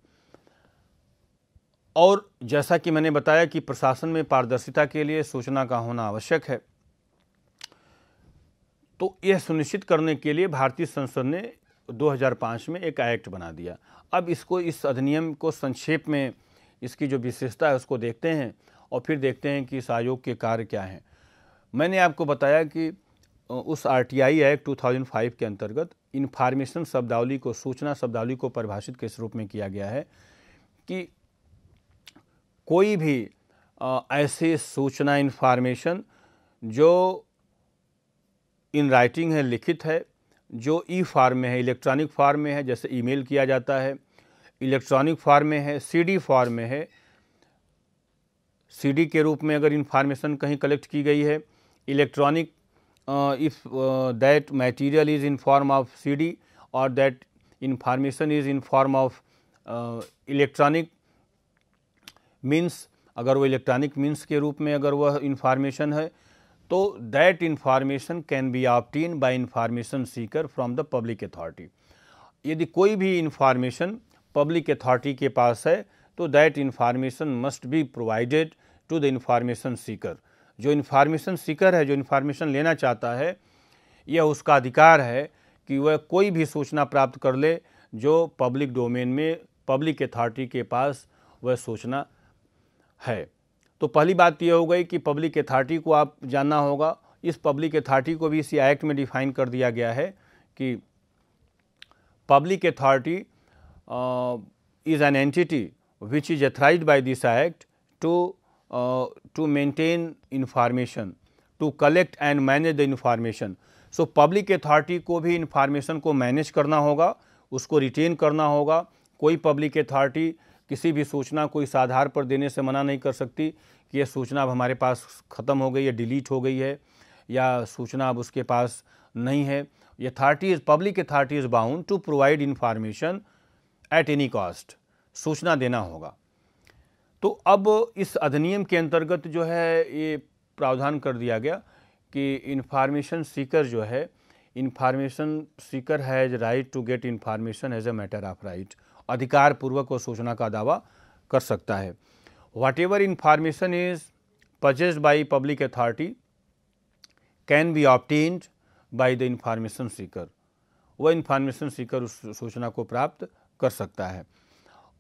और जैसा कि मैंने बताया कि प्रशासन में पारदर्शिता के लिए सूचना का होना आवश्यक है तो यह सुनिश्चित करने के लिए भारतीय संसद ने 2005 में एक एक्ट बना दिया अब इसको इस अधिनियम को संक्षेप में इसकी जो विशेषता है उसको देखते हैं और फिर देखते हैं कि इस आयोग के कार्य क्या हैं मैंने आपको बताया कि उस R T I act five के अंतर्गत इन्फॉर्मेशन शब्दावली को सूचना शब्दावली को परिभाषित किस रूप में किया गया है कि कोई भी ऐसी सूचना इन्फॉर्मेशन जो इन राइटिंग है लिखित है जो ई फार्म में है इलेक्ट्रॉनिक फार्म में है जैसे ईमेल किया जाता है इलेक्ट्रॉनिक फॉर्म में है सीडी फॉर्म में है सीडी के रूप में अगर इंफॉर्मेशन कहीं कलेक्ट की गई है electronic if that material is in form of CD और that information is in form of electronic means अगर वो इलेक्ट्रॉनिक मीन्स के रूप में अगर वह इंफॉर्मेशन है तो that information can be obtain by information seeker from the public authority यदि कोई भी इन्फॉर्मेशन पब्लिक अथॉरिटी के पास है तो that information must be provided to the information seeker जो इन्फॉर्मेशन सीकर है जो इन्फॉर्मेशन लेना चाहता है यह उसका अधिकार है कि वह कोई भी सूचना प्राप्त कर ले जो पब्लिक डोमेन में पब्लिक अथॉरिटी के पास वह सूचना है तो पहली बात यह हो गई कि पब्लिक अथॉरिटी को आप जानना होगा इस पब्लिक अथॉरिटी को भी इसी एक्ट में डिफाइन कर दिया गया है कि public authority uh, is an entity which is authorized by this act to, uh, to maintain information, to collect and manage the information. so public authority ko bhi information ko manage karna hoga usko retain karna hoga koi public authority किसी भी सूचना को इस आधार पर देने से मना नहीं कर सकती कि यह सूचना अब हमारे पास ख़त्म हो गई है डिलीट हो गई है या सूचना अब उसके पास नहीं है authority is public authority is bound to provide information at any cost सूचना देना होगा तो अब इस अधिनियम के अंतर्गत जो है ये प्रावधान कर दिया गया कि इन्फॉर्मेशन सीकर जो है information seeker has right to get information as a matter of right अधिकार पूर्वक वो सूचना का दावा कर सकता है whatever information is purchase by public authority can be obtained by the information seeker वह इन्फॉर्मेशन सीकर उस सूचना को प्राप्त कर सकता है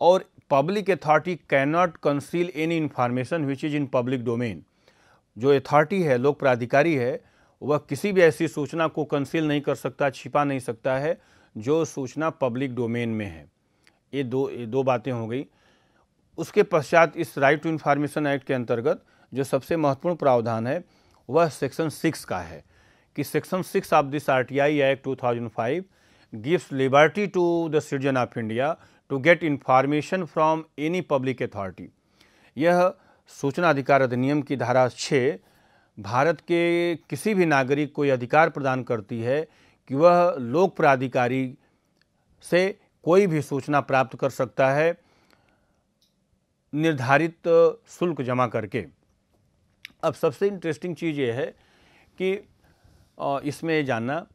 और public authority can not conceal any information which is in public domain जो अथॉरिटी है लोक प्राधिकारी है वह किसी भी ऐसी सूचना को कंसील नहीं कर सकता छिपा नहीं सकता है जो सूचना पब्लिक डोमेन में है ये दो ये दो बातें हो गई उसके पश्चात इस राइट टू इन्फॉर्मेशन एक्ट के अंतर्गत जो सबसे महत्वपूर्ण प्रावधान है वह सेक्शन सिक्स का है कि section six of this R T I act two thousand five gives liberty to the citizen of India to get information from any public authority. यह सूचना अधिकार अधिनियम की धारा 6 भारत के किसी भी नागरिक को यह अधिकार प्रदान करती है कि वह लोक प्राधिकारी से कोई भी सूचना प्राप्त कर सकता है निर्धारित शुल्क जमा करके अब सबसे इंटरेस्टिंग चीज़ यह है कि इसमें जानना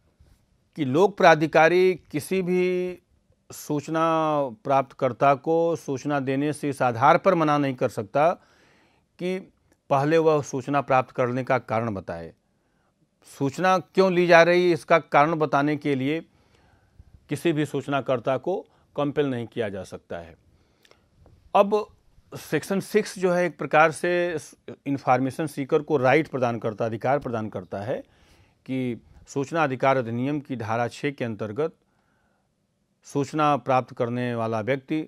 कि लोक प्राधिकारी किसी भी सूचना प्राप्तकर्ता को सूचना देने से इस आधार पर मना नहीं कर सकता कि पहले वह सूचना प्राप्त करने का कारण बताए सूचना क्यों ली जा रही है इसका कारण बताने के लिए किसी भी सूचनाकर्ता को कंपेल नहीं किया जा सकता है अब सेक्शन सिक्स जो है एक प्रकार से इंफॉर्मेशन सीकर को राइट प्रदान करता अधिकार प्रदान करता है कि सूचना अधिकार अधिनियम की धारा छः के अंतर्गत सूचना प्राप्त करने वाला व्यक्ति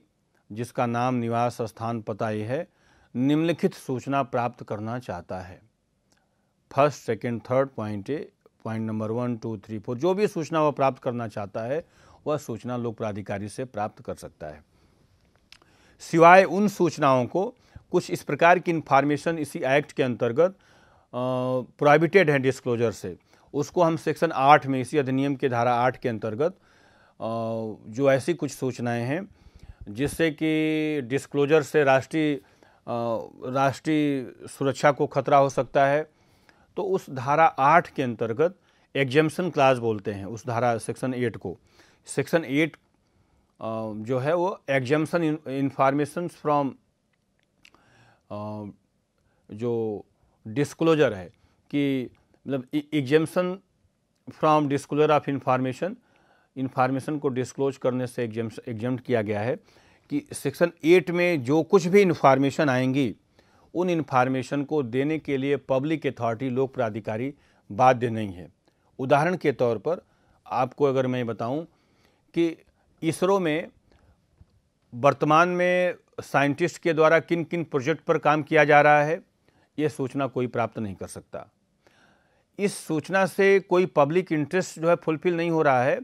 जिसका नाम निवास स्थान पता ही है निम्नलिखित सूचना प्राप्त करना चाहता है first second, third point A point number one two three four जो भी सूचना वह प्राप्त करना चाहता है वह सूचना लोक प्राधिकारी से प्राप्त कर सकता है सिवाय उन सूचनाओं को कुछ इस प्रकार की इन्फॉर्मेशन इसी एक्ट के अंतर्गत प्राइविटेड है डिस्क्लोजर से उसको हम सेक्शन आठ में इसी अधिनियम के धारा आठ के अंतर्गत जो ऐसी कुछ सूचनाएं हैं जिससे कि डिस्क्लोजर से राष्ट्रीय राष्ट्रीय सुरक्षा को खतरा हो सकता है तो उस धारा आठ के अंतर्गत एग्जेम्पन क्लास बोलते हैं उस धारा सेक्शन एट को सेक्शन एट जो है वो एग्जेम्पन इंफॉर्मेशन फ्रॉम जो डिस्क्लोजर है कि मतलब exemption from disclosure of information information को डिस्क्लोज करने से एग्जाम किया गया है कि सेक्शन एट में जो कुछ भी इन्फॉर्मेशन आएंगी उन इन्फॉर्मेशन को देने के लिए पब्लिक अथॉरिटी लोक प्राधिकारी बाध्य नहीं है उदाहरण के तौर पर आपको अगर मैं बताऊं कि इसरो में वर्तमान में साइंटिस्ट के द्वारा किन किन प्रोजेक्ट पर काम किया जा रहा है ये सूचना कोई प्राप्त नहीं कर सकता इस सूचना से कोई पब्लिक इंटरेस्ट जो है फुलफिल नहीं हो रहा है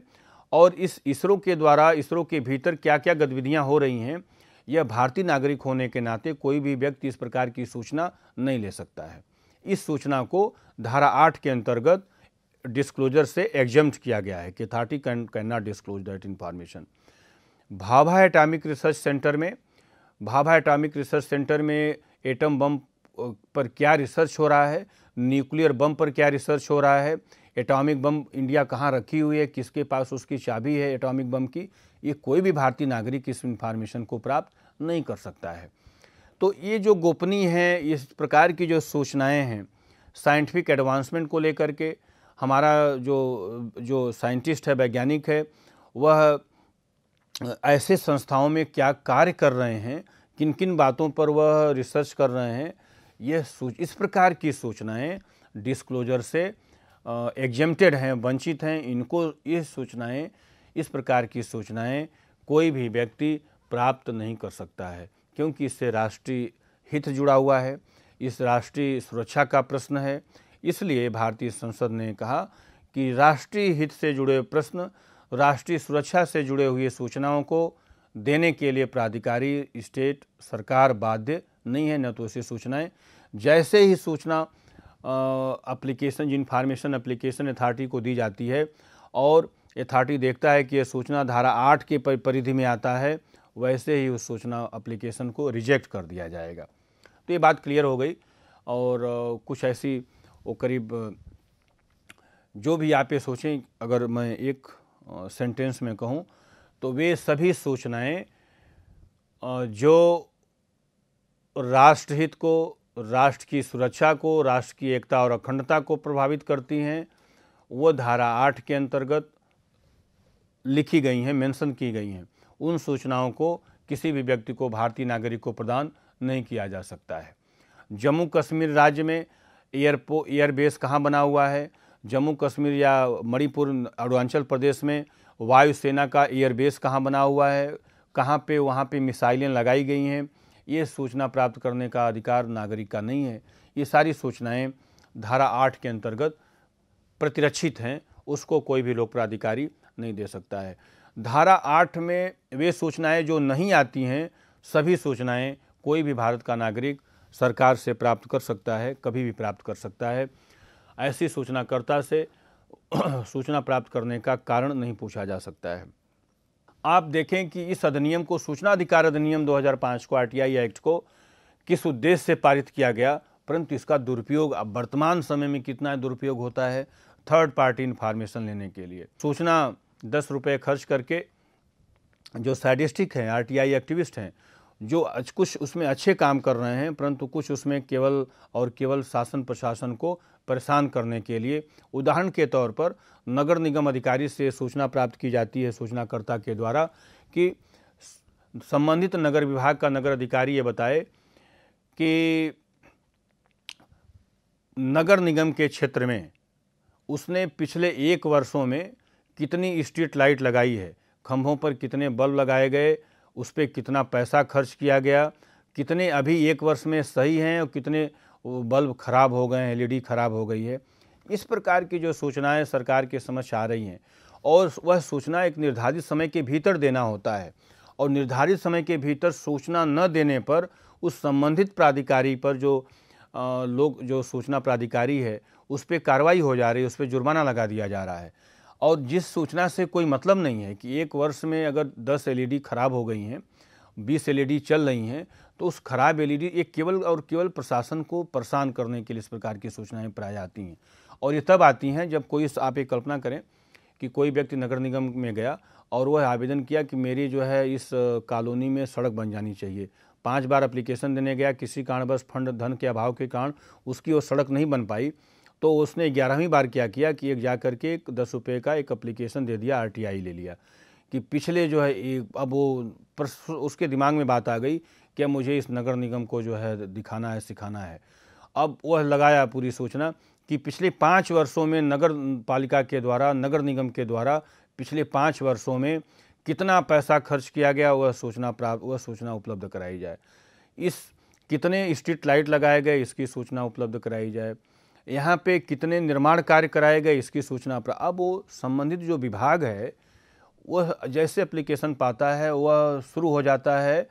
और इस इसरो के द्वारा इसरो के भीतर क्या क्या गतिविधियाँ हो रही हैं यह भारतीय नागरिक होने के नाते कोई भी व्यक्ति इस प्रकार की सूचना नहीं ले सकता है इस सूचना को धारा आठ के अंतर्गत डिस्क्लोजर से एग्जाम किया गया है कि thirty can can not disclose that information Bhabha atomic research centre में भाभा एटॉमिक रिसर्च सेंटर में एटम बम पर क्या रिसर्च हो रहा है न्यूक्लियर बम पर क्या रिसर्च हो रहा है एटॉमिक बम इंडिया कहाँ रखी हुई है किसके पास उसकी चाबी है एटॉमिक बम की ये कोई भी भारतीय नागरिक इस इन्फॉर्मेशन को प्राप्त नहीं कर सकता है तो ये जो गोपनीय है इस प्रकार की जो सूचनाएं हैं साइंटिफिक एडवांसमेंट को लेकर के हमारा जो जो साइंटिस्ट है वैज्ञानिक है वह ऐसे संस्थाओं में क्या कार्य कर रहे हैं किन किन बातों पर वह रिसर्च कर रहे हैं यह सूच इस प्रकार की सूचनाएं डिस्क्लोजर से एग्जेम्प्टेड हैं वंचित हैं इनको ये सूचनाएं इस प्रकार की सूचनाएं कोई भी व्यक्ति प्राप्त नहीं कर सकता है क्योंकि इससे राष्ट्रीय हित जुड़ा हुआ है इस राष्ट्रीय सुरक्षा का प्रश्न है इसलिए भारतीय संसद ने कहा कि राष्ट्रीय हित से जुड़े प्रश्न राष्ट्रीय सुरक्षा से जुड़े हुए सूचनाओं को देने के लिए प्राधिकारी स्टेट सरकार बाध्य नहीं है न तो उसे सूचना है जैसे ही सूचना अप्लीकेशन इन्फॉर्मेशन अप्लीकेशन अथॉरिटी को दी जाती है और अथॉरिटी देखता है कि यह सूचना धारा आठ के परिधि में आता है वैसे ही उस सूचना अप्लीकेशन को रिजेक्ट कर दिया जाएगा तो ये बात क्लियर हो गई और कुछ ऐसी वो करीब जो भी आप ये सोचें अगर मैं एक सेंटेंस में कहूँ तो वे सभी सूचनाएं जो राष्ट्रहित को राष्ट्र की सुरक्षा को राष्ट्र की एकता और अखंडता को प्रभावित करती हैं वो धारा आठ के अंतर्गत लिखी गई हैं मेंशन की गई हैं उन सूचनाओं को किसी भी व्यक्ति को भारतीय नागरिक को प्रदान नहीं किया जा सकता है जम्मू कश्मीर राज्य में एयरपो एयरबेस कहाँ बना हुआ है जम्मू कश्मीर या मणिपुर अरुणाचल प्रदेश में वायुसेना का एयरबेस कहाँ बना हुआ है कहाँ पे वहाँ पे मिसाइलें लगाई गई हैं ये सूचना प्राप्त करने का अधिकार नागरिक का नहीं है ये सारी सूचनाएं धारा आठ के अंतर्गत प्रतिरक्षित हैं उसको कोई भी लोक प्राधिकारी नहीं दे सकता है धारा आठ में वे सूचनाएं जो नहीं आती हैं सभी सूचनाएं कोई भी भारत का नागरिक सरकार से प्राप्त कर सकता है कभी भी प्राप्त कर सकता है ऐसी सूचनाकर्ता से सूचना प्राप्त करने का कारण नहीं पूछा जा सकता है आप देखें कि इस अधिनियम को सूचना अधिकार अधिनियम 2005 को आरटीआई एक्ट को किस उद्देश्य से पारित किया गया परंतु इसका दुरुपयोग अब वर्तमान समय में कितना दुरुपयोग होता है थर्ड पार्टी इन्फॉर्मेशन लेने के लिए सूचना दस रुपये खर्च करके जो साइडिस्टिक हैं आर एक्टिविस्ट हैं जो कुछ उसमें अच्छे काम कर रहे हैं परंतु कुछ उसमें केवल और केवल शासन प्रशासन को परेशान करने के लिए उदाहरण के तौर पर नगर निगम अधिकारी से सूचना प्राप्त की जाती है सूचनाकर्ता के द्वारा कि संबंधित नगर विभाग का नगर अधिकारी ये बताए कि नगर निगम के क्षेत्र में उसने पिछले एक वर्षों में कितनी स्ट्रीट लाइट लगाई है खंभों पर कितने बल्ब लगाए गए उस पर कितना पैसा खर्च किया गया कितने अभी एक वर्ष में सही हैं और कितने बल्ब खराब हो गए हैं एल खराब हो गई है इस प्रकार की जो सूचनाएं सरकार के समक्ष आ रही हैं और वह सूचना एक निर्धारित समय के भीतर देना होता है और निर्धारित समय के भीतर सूचना न देने पर उस संबंधित प्राधिकारी पर जो लोग जो सूचना प्राधिकारी है उस पर कार्रवाई हो जा रही है उस पर जुर्माना लगा दिया जा रहा है और जिस सूचना से कोई मतलब नहीं है कि एक वर्ष में अगर 10 एलईडी खराब हो गई हैं 20 एलईडी चल रही हैं तो उस खराब एलईडी एक केवल और केवल प्रशासन को परेशान करने के लिए इस प्रकार की सूचनाएं प्राय आती हैं और ये तब आती हैं जब कोई आप एक कल्पना करें कि कोई व्यक्ति नगर निगम में गया और वह आवेदन किया कि मेरी जो है इस कॉलोनी में सड़क बन जानी चाहिए पांच बार एप्लीकेशन देने गया किसी कारणवश फंड धन के अभाव के कारण उसकी वो सड़क नहीं बन पाई तो उसने ग्यारहवीं बार क्या किया कि एक जा करके एक दस रुपये का एक अप्लीकेशन दे दिया आरटीआई ले लिया कि पिछले जो है एक अब वो उसके दिमाग में बात आ गई कि मुझे इस नगर निगम को जो है दिखाना है सिखाना है अब वह लगाया पूरी सूचना कि पिछले पाँच वर्षों में नगर पालिका के द्वारा नगर निगम के द्वारा पिछले पाँच वर्षों में कितना पैसा खर्च किया गया वह सूचना प्राप्त वह सूचना उपलब्ध कराई जाए इस कितने स्ट्रीट लाइट लगाए गए इसकी सूचना उपलब्ध कराई जाए यहाँ पे कितने निर्माण कार्य कराए गए इसकी सूचना पर अब वो संबंधित जो विभाग है वह जैसे एप्लीकेशन पाता है वह शुरू हो जाता है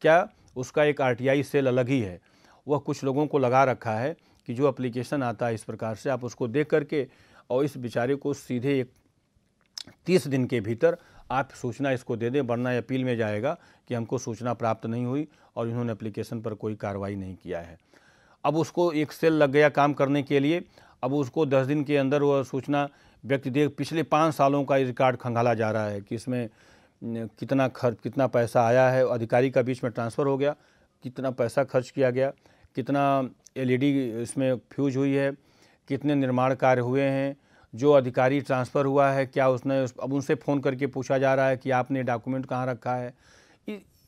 क्या उसका एक आरटीआई सेल अलग ही है वह कुछ लोगों को लगा रखा है कि जो एप्लीकेशन आता है इस प्रकार से आप उसको देख करके और इस बेचारे को सीधे एक तीस दिन के भीतर आप सूचना इसको दे दें वरना अपील में जाएगा कि हमको सूचना प्राप्त नहीं हुई और इन्होंने एप्लीकेशन पर कोई कार्रवाई नहीं किया है अब उसको एक सेल लग गया काम करने के लिए अब उसको दस दिन के अंदर वह सूचना व्यक्ति देख पिछले पाँच सालों का रिकॉर्ड खंगाला जा रहा है कि इसमें कितना खर्च कितना पैसा आया है अधिकारी का बीच में ट्रांसफ़र हो गया कितना पैसा खर्च किया गया कितना एलईडी इसमें फ्यूज हुई है कितने निर्माण कार्य हुए हैं जो अधिकारी ट्रांसफ़र हुआ है क्या उसने उस, अब उनसे फ़ोन करके पूछा जा रहा है कि आपने डॉक्यूमेंट कहाँ रखा है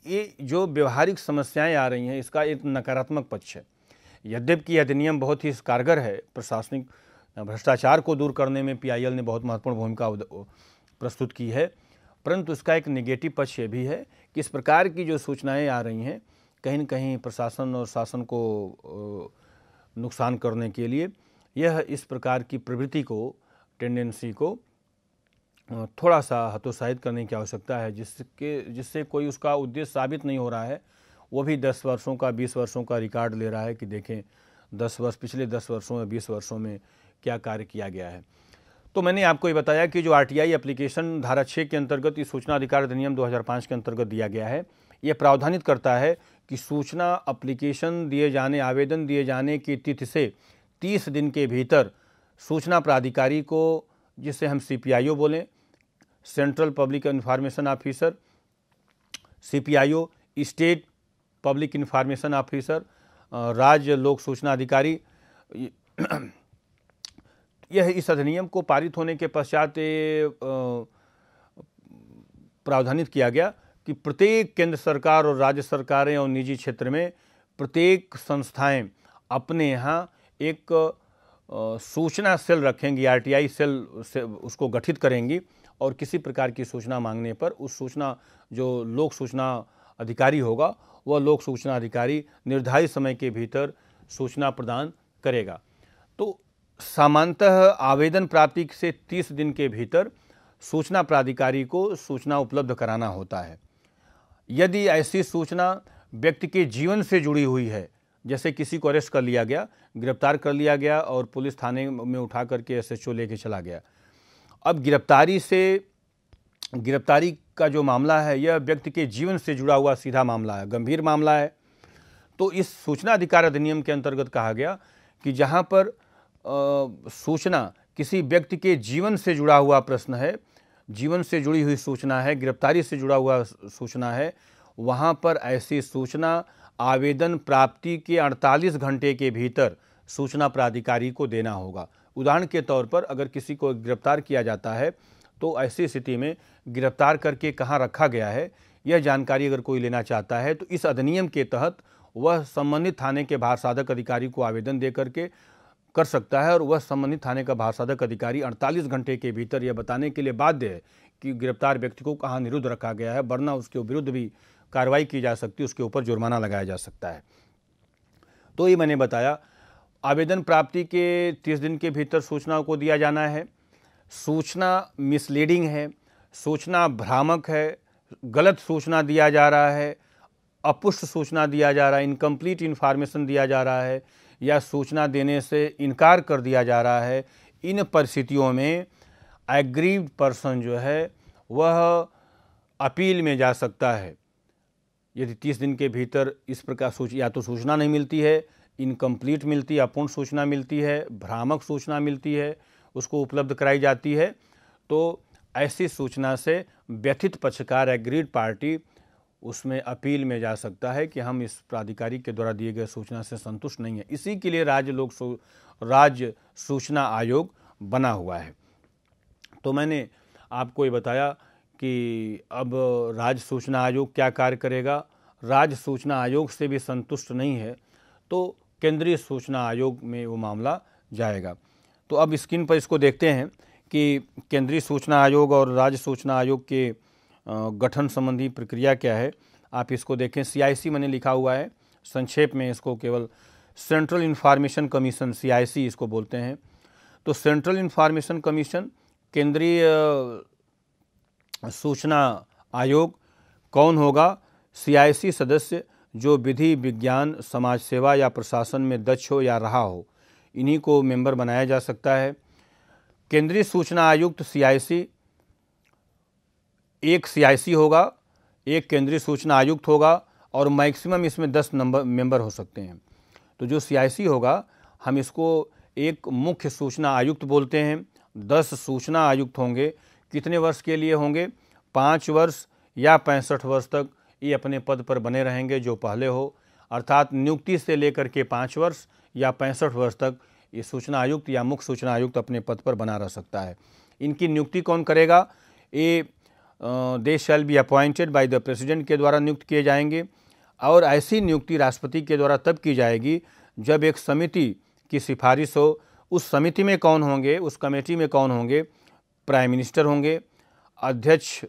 ये जो व्यवहारिक समस्याएं आ रही हैं इसका एक नकारात्मक पक्ष है यद्यपि अधिनियम बहुत ही कारगर है प्रशासनिक भ्रष्टाचार को दूर करने में पीआईएल ने बहुत महत्वपूर्ण भूमिका प्रस्तुत की है परंतु इसका एक निगेटिव पक्ष यह भी है कि इस प्रकार की जो सूचनाएं आ रही हैं कहीं न कहीं प्रशासन और शासन को नुकसान करने के लिए यह इस प्रकार की प्रवृत्ति को टेंडेंसी को थोड़ा सा हतोत्साहित करने की आवश्यकता है जिसके जिससे कोई उसका उद्देश्य साबित नहीं हो रहा है वो भी दस वर्षों का बीस वर्षों का रिकॉर्ड ले रहा है कि देखें दस वर्ष पिछले दस वर्षों में बीस वर्षों में क्या कार्य किया गया है तो मैंने आपको ये बताया कि जो आर टी एप्लीकेशन धारा छः के अंतर्गत ये सूचना अधिकार अधिनियम दो के अंतर्गत दिया गया है ये प्रावधानित करता है कि सूचना अप्लीकेशन दिए जाने आवेदन दिए जाने की तिथि से तीस दिन के भीतर सूचना प्राधिकारी को जिसे हम सी बोलें central public information officer C state public information officer राज्य लोक सूचना अधिकारी यह इस अधिनियम को पारित होने के पश्चात प्रावधानित किया गया कि प्रत्येक केंद्र सरकार और राज्य सरकारें और निजी क्षेत्र में प्रत्येक संस्थाएं अपने यहाँ एक सूचना सेल रखेंगी आरटीआई सेल से उसको गठित करेंगी और किसी प्रकार की सूचना मांगने पर उस सूचना जो लोक सूचना अधिकारी होगा व लोक सूचना अधिकारी निर्धारित समय के भीतर सूचना प्रदान करेगा तो सामान्यतः आवेदन प्राप्ति से 30 दिन के भीतर सूचना प्राधिकारी को सूचना उपलब्ध कराना होता है यदि ऐसी सूचना व्यक्ति के जीवन से जुड़ी हुई है जैसे किसी को अरेस्ट कर लिया गया गिरफ्तार कर लिया गया और पुलिस थाने में उठा करके एस एच ओ लेके चला गया अब गिरफ्तारी से गिरफ्तारी का जो मामला है यह व्यक्ति के जीवन से जुड़ा हुआ सीधा मामला है गंभीर मामला है तो इस सूचना अधिकार अधिनियम के अंतर्गत कहा गया कि जहाँ पर आ, सूचना किसी व्यक्ति के जीवन से जुड़ा हुआ प्रश्न है जीवन से जुड़ी हुई सूचना है गिरफ्तारी से जुड़ा हुआ सूचना है वहाँ पर ऐसी सूचना आवेदन प्राप्ति के 48 घंटे के भीतर सूचना प्राधिकारी को देना होगा उदाहरण के तौर पर अगर किसी को गिरफ्तार किया जाता है तो ऐसी स्थिति में गिरफ्तार करके कहाँ रखा गया है यह जानकारी अगर कोई लेना चाहता है तो इस अधिनियम के तहत वह संबंधित थाने के भार साधक अधिकारी को आवेदन दे करके कर सकता है और वह संबंधित थाने का भारसाधक अधिकारी 48 घंटे के भीतर यह बताने के लिए बाध्य है कि गिरफ्तार व्यक्ति को कहाँ निरुद्ध रखा गया है वरना उसके विरुद्ध भी कार्रवाई की जा सकती है उसके ऊपर जुर्माना लगाया जा सकता है तो ये मैंने बताया आवेदन प्राप्ति के तीस दिन के भीतर सूचना को दिया जाना है सूचना मिसलीडिंग है सूचना भ्रामक है गलत सूचना दिया जा रहा है अपुष्ट सूचना दिया जा रहा है इनकम्प्लीट इन्फॉर्मेशन दिया जा रहा है या सूचना देने से इनकार कर दिया जा रहा है इन परिस्थितियों में एग्रीव पर्सन जो है वह अपील में जा सकता है यदि तीस दिन के भीतर इस प्रकार सूच या तो सूचना नहीं मिलती है इनकम्प्लीट मिलती है अपूर्ण सूचना मिलती है भ्रामक सूचना मिलती है उसको उपलब्ध कराई जाती है तो ऐसी सूचना से व्यथित पक्षकार एग्रीड पार्टी उसमें अपील में जा सकता है कि हम इस प्राधिकारी के द्वारा दिए गए सूचना से संतुष्ट नहीं है इसी के लिए राज्य लोक राज्य सूचना आयोग बना हुआ है तो मैंने आपको ये बताया कि अब राज्य सूचना आयोग क्या कार्य करेगा राज्य सूचना आयोग से भी संतुष्ट नहीं है तो केंद्रीय सूचना आयोग में वो मामला जाएगा तो अब स्क्रीन पर इसको देखते हैं कि केंद्रीय सूचना आयोग और राज्य सूचना आयोग के गठन संबंधी प्रक्रिया क्या है आप इसको देखें सीआईसी मैंने लिखा हुआ है संक्षेप में इसको केवल सेंट्रल इन्फॉर्मेशन कमीशन सीआईसी इसको बोलते हैं तो सेंट्रल इन्फॉर्मेशन कमीशन केंद्रीय सूचना आयोग कौन होगा सीआईसी सदस्य जो विधि विज्ञान समाज सेवा या प्रशासन में दक्ष हो या रहा हो इन्हीं को मेंबर बनाया जा सकता है केंद्रीय सूचना आयुक्त सीआईसी एक सीआईसी होगा एक केंद्रीय सूचना आयुक्त होगा और मैक्सिमम इसमें दस नंबर मेंबर हो सकते हैं तो जो सीआईसी होगा हम इसको एक मुख्य सूचना आयुक्त बोलते हैं दस सूचना आयुक्त होंगे कितने वर्ष के लिए होंगे पाँच वर्ष या पैंसठ वर्ष तक ये अपने पद पर बने रहेंगे जो पहले हो अर्थात नियुक्ति से लेकर के पाँच वर्ष या पैंसठ वर्ष तक ये सूचना आयुक्त या मुख्य सूचना आयुक्त अपने पद पर बना रह सकता है इनकी नियुक्ति कौन करेगा ये they shall be appointed by the president के द्वारा नियुक्त किए जाएंगे और ऐसी नियुक्ति राष्ट्रपति के द्वारा तब की जाएगी जब एक समिति की सिफारिश हो उस समिति में कौन होंगे उस कमेटी में कौन होंगे प्राइम मिनिस्टर होंगे अध्यक्ष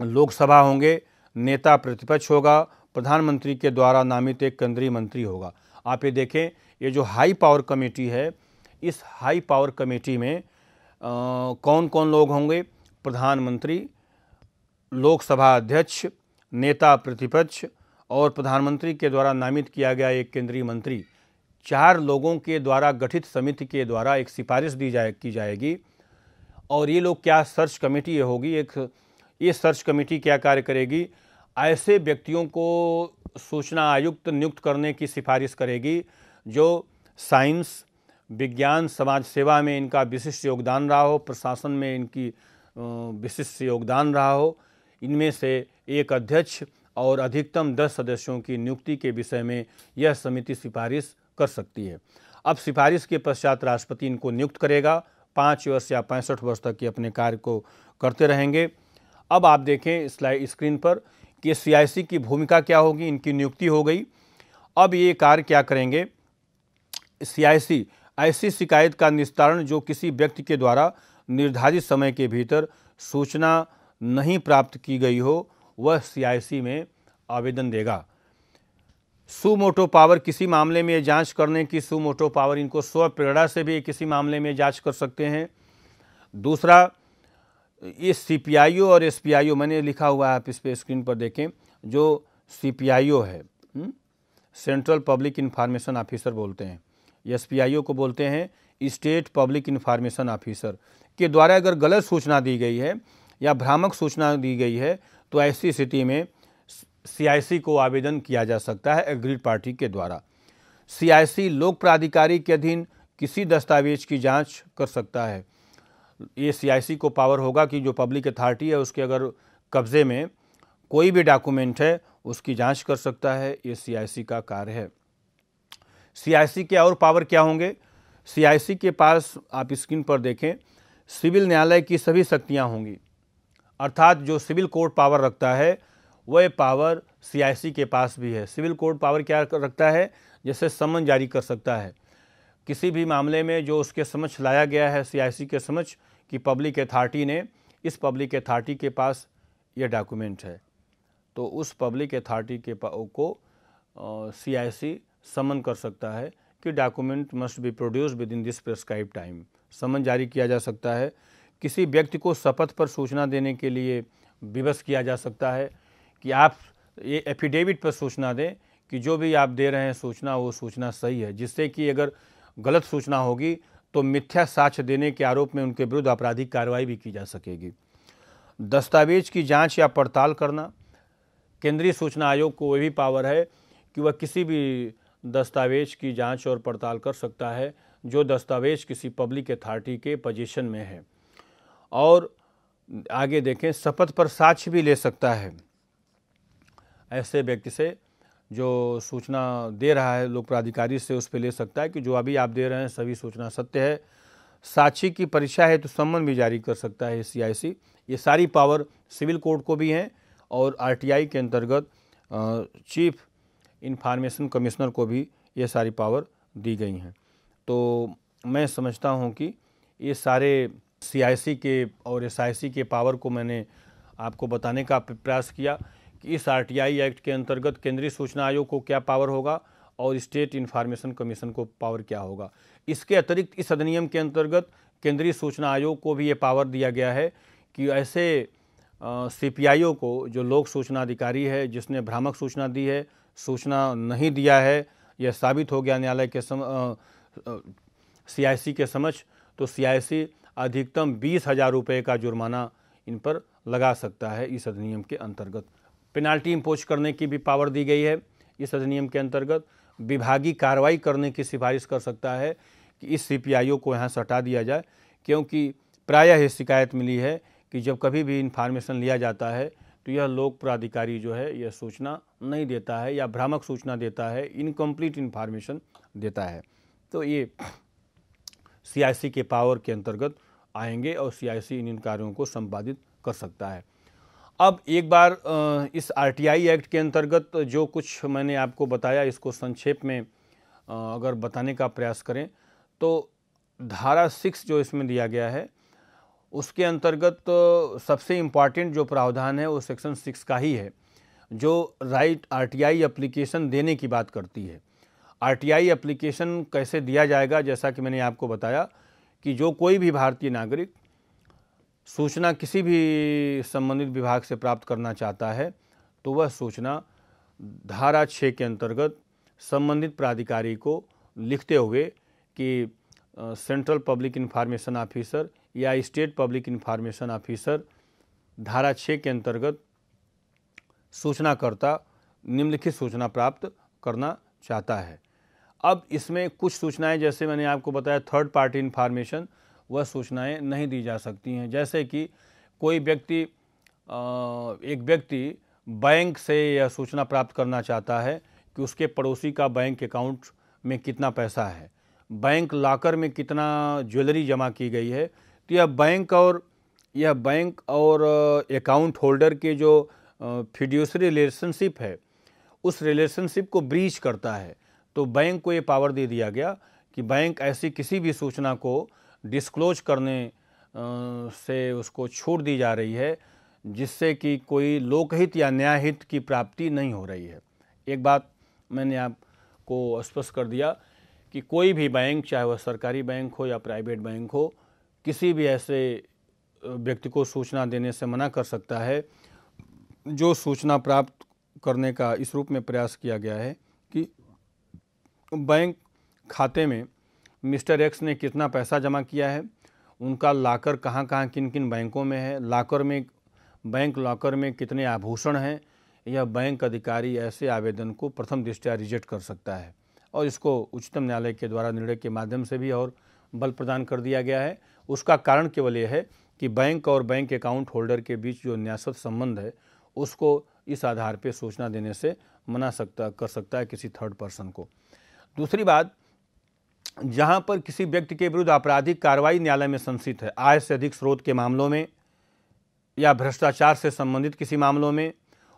लोकसभा होंगे नेता प्रतिपक्ष होगा प्रधानमंत्री के द्वारा नामित एक केंद्रीय मंत्री होगा आप ये देखें ये जो हाई पावर कमेटी है इस हाई पावर कमेटी में आ, कौन कौन लोग होंगे प्रधानमंत्री लोकसभा अध्यक्ष नेता प्रतिपक्ष और प्रधानमंत्री के द्वारा नामित किया गया एक केंद्रीय मंत्री चार लोगों के द्वारा गठित समिति के द्वारा एक सिफारिश दी जाए की जाएगी और ये लोग क्या सर्च कमेटी होगी एक ये सर्च कमेटी क्या कार्य करेगी ऐसे व्यक्तियों को सूचना आयुक्त नियुक्त करने की सिफारिश करेगी जो साइंस विज्ञान समाज सेवा में इनका विशिष्ट योगदान रहा हो प्रशासन में इनकी विशिष्ट योगदान रहा हो इनमें से एक अध्यक्ष और अधिकतम दस सदस्यों की नियुक्ति के विषय में यह समिति सिफारिश कर सकती है अब सिफारिश के पश्चात राष्ट्रपति इनको नियुक्त करेगा पाँच वर्ष या पैंसठ वर्ष तक ये अपने कार्य को करते रहेंगे अब आप देखें स्लाइड स्क्रीन पर कि सी की भूमिका क्या होगी इनकी नियुक्ति हो गई अब ये कार्य क्या करेंगे सी ऐसी शिकायत का निस्तारण जो किसी व्यक्ति के द्वारा निर्धारित समय के भीतर सूचना नहीं प्राप्त की गई हो वह सी में आवेदन देगा सुमोटो पावर किसी मामले में जांच करने की सुमोटो पावर इनको स्व प्रेरणा से भी किसी मामले में जांच कर सकते हैं दूसरा ये सी पी आई ओ और एस पी आई ओ मैंने लिखा हुआ है आप इस पर स्क्रीन पर देखें जो सी पी आई ओ है सेंट्रल पब्लिक इन्फॉर्मेशन ऑफिसर बोलते हैं एस पी आई ओ को बोलते हैं स्टेट पब्लिक इन्फॉर्मेशन ऑफिसर के द्वारा अगर गलत सूचना दी गई है या भ्रामक सूचना दी गई है तो ऐसी स्थिति में सीआईसी को आवेदन किया जा सकता है एग्रीड पार्टी के द्वारा सीआईसी लोक प्राधिकारी के अधीन किसी दस्तावेज की जांच कर सकता है ये सीआईसी को पावर होगा कि जो पब्लिक अथॉरिटी है उसके अगर कब्ज़े में कोई भी डॉक्यूमेंट है उसकी जांच कर सकता है ये सीआईसी का कार्य है सीआईसी के और पावर क्या होंगे सीआईसी के पास आप स्क्रीन पर देखें सिविल न्यायालय की सभी शक्तियाँ होंगी अर्थात जो सिविल कोर्ट पावर रखता है वह पावर सीआईसी के पास भी है सिविल कोर्ट पावर क्या रखता है जैसे समन जारी कर सकता है किसी भी मामले में जो उसके समक्ष लाया गया है सीआईसी के समझ कि पब्लिक अथॉरिटी ने इस पब्लिक अथॉरिटी के पास ये डॉक्यूमेंट है तो उस पब्लिक अथॉरिटी के को सी समन कर सकता है कि document must be produce within this prescribe time समन जारी किया जा सकता है किसी व्यक्ति को शपथ पर सूचना देने के लिए विवश किया जा सकता है कि आप ये एफिडेविट पर सूचना दें कि जो भी आप दे रहे हैं सूचना वो सूचना सही है जिससे कि अगर गलत सूचना होगी तो मिथ्या साक्ष्य देने के आरोप में उनके विरुद्ध आपराधिक कार्रवाई भी की जा सकेगी दस्तावेज की जांच या पड़ताल करना केंद्रीय सूचना आयोग को वह भी पावर है कि वह किसी भी दस्तावेज की जांच और पड़ताल कर सकता है जो दस्तावेज किसी पब्लिक अथॉरिटी के पोजीशन में है और आगे देखें शपथ पर साक्ष्य भी ले सकता है ऐसे व्यक्ति से जो सूचना दे रहा है लोक प्राधिकारी से उस पर ले सकता है कि जो अभी आप दे रहे हैं सभी सूचना सत्य है साक्षी की परीक्षा है तो सम्मन भी जारी कर सकता है सीआईसी ये सारी पावर सिविल कोर्ट को भी हैं और आरटीआई के अंतर्गत चीफ इन्फॉर्मेशन कमिश्नर को भी ये सारी पावर दी गई हैं तो मैं समझता हूँ कि ये सारे सीआईसी के और एसआईसी के पावर को मैंने आपको बताने का प्रयास किया कि इस आरटीआई एक्ट के अंतर्गत केंद्रीय सूचना आयोग को क्या पावर होगा और स्टेट इन्फॉर्मेशन कमीशन को पावर क्या होगा इसके अतिरिक्त इस अधिनियम के अंतर्गत केंद्रीय सूचना आयोग को भी ये पावर दिया गया है कि ऐसे सी को जो लोक सूचना अधिकारी है जिसने भ्रामक सूचना दी है सूचना नहीं दिया है यह साबित हो गया न्यायालय के सम सी के समक्ष तो सी अधिकतम बीस हज़ार रुपये का जुर्माना इन पर लगा सकता है इस अधिनियम के अंतर्गत पेनाल्टी इम्पोज करने की भी पावर दी गई है इस अधिनियम के अंतर्गत विभागीय कार्रवाई करने की सिफारिश कर सकता है कि इस सीपीआईओ को यहाँ से हटा दिया जाए क्योंकि प्रायः यह शिकायत मिली है कि जब कभी भी इन्फॉर्मेशन लिया जाता है तो यह लोक प्राधिकारी जो है यह सूचना नहीं देता है या भ्रामक सूचना देता है इनकम्प्लीट इन्फॉर्मेशन देता है तो ये सीआईसी के पावर के अंतर्गत आएंगे और सीआईसी इन इन कार्यों को संपादित कर सकता है अब एक बार इस आरटीआई एक्ट के अंतर्गत जो कुछ मैंने आपको बताया इसको संक्षेप में अगर बताने का प्रयास करें तो धारा सिक्स जो इसमें दिया गया है उसके अंतर्गत सबसे इम्पॉर्टेंट जो प्रावधान है वो सेक्शन सिक्स का ही है जो राइट आरटीआई एप्लीकेशन देने की बात करती है आरटीआई एप्लीकेशन कैसे दिया जाएगा जैसा कि मैंने आपको बताया कि जो कोई भी भारतीय नागरिक सूचना किसी भी संबंधित विभाग से प्राप्त करना चाहता है तो वह सूचना धारा छः के अंतर्गत संबंधित प्राधिकारी को लिखते हुए कि सेंट्रल पब्लिक इन्फॉर्मेशन ऑफिसर या स्टेट पब्लिक इन्फॉर्मेशन ऑफिसर धारा छः के अंतर्गत सूचनाकर्ता निम्नलिखित सूचना प्राप्त करना चाहता है अब इसमें कुछ सूचनाएं जैसे मैंने आपको बताया थर्ड पार्टी इन्फॉर्मेशन वह सूचनाएं नहीं दी जा सकती हैं जैसे कि कोई व्यक्ति एक व्यक्ति बैंक से यह सूचना प्राप्त करना चाहता है कि उसके पड़ोसी का बैंक अकाउंट में कितना पैसा है बैंक लाकर में कितना ज्वेलरी जमा की गई है तो यह बैंक और यह बैंक और अकाउंट होल्डर के जो फिड्यूसरी रिलेशनशिप है उस रिलेशनशिप को ब्रीच करता है तो बैंक को ये पावर दे दिया गया कि बैंक ऐसी किसी भी सूचना को डिस्क्लोज करने से उसको छूट दी जा रही है जिससे कि कोई लोकहित या न्यायहित की प्राप्ति नहीं हो रही है एक बात मैंने आपको स्पष्ट कर दिया कि कोई भी बैंक चाहे वह सरकारी बैंक हो या प्राइवेट बैंक हो किसी भी ऐसे व्यक्ति को सूचना देने से मना कर सकता है जो सूचना प्राप्त करने का इस रूप में प्रयास किया गया है कि बैंक खाते में मिस्टर एक्स ने कितना पैसा जमा किया है उनका लॉकर कहाँ कहाँ किन किन बैंकों में है लॉकर में बैंक लॉकर में कितने आभूषण हैं यह बैंक अधिकारी ऐसे आवेदन को प्रथम दृष्टया रिजेक्ट कर सकता है और इसको उच्चतम न्यायालय के द्वारा निर्णय के माध्यम से भी और बल प्रदान कर दिया गया है उसका कारण केवल यह है कि बैंक और बैंक अकाउंट होल्डर के बीच जो न्यासत संबंध है उसको इस आधार पर सूचना देने से मना सकता कर सकता है किसी थर्ड पर्सन को दूसरी बात जहां पर किसी व्यक्ति के विरुद्ध आपराधिक कार्रवाई न्यायालय में संसित है आय से अधिक स्रोत के मामलों में या भ्रष्टाचार से संबंधित किसी मामलों में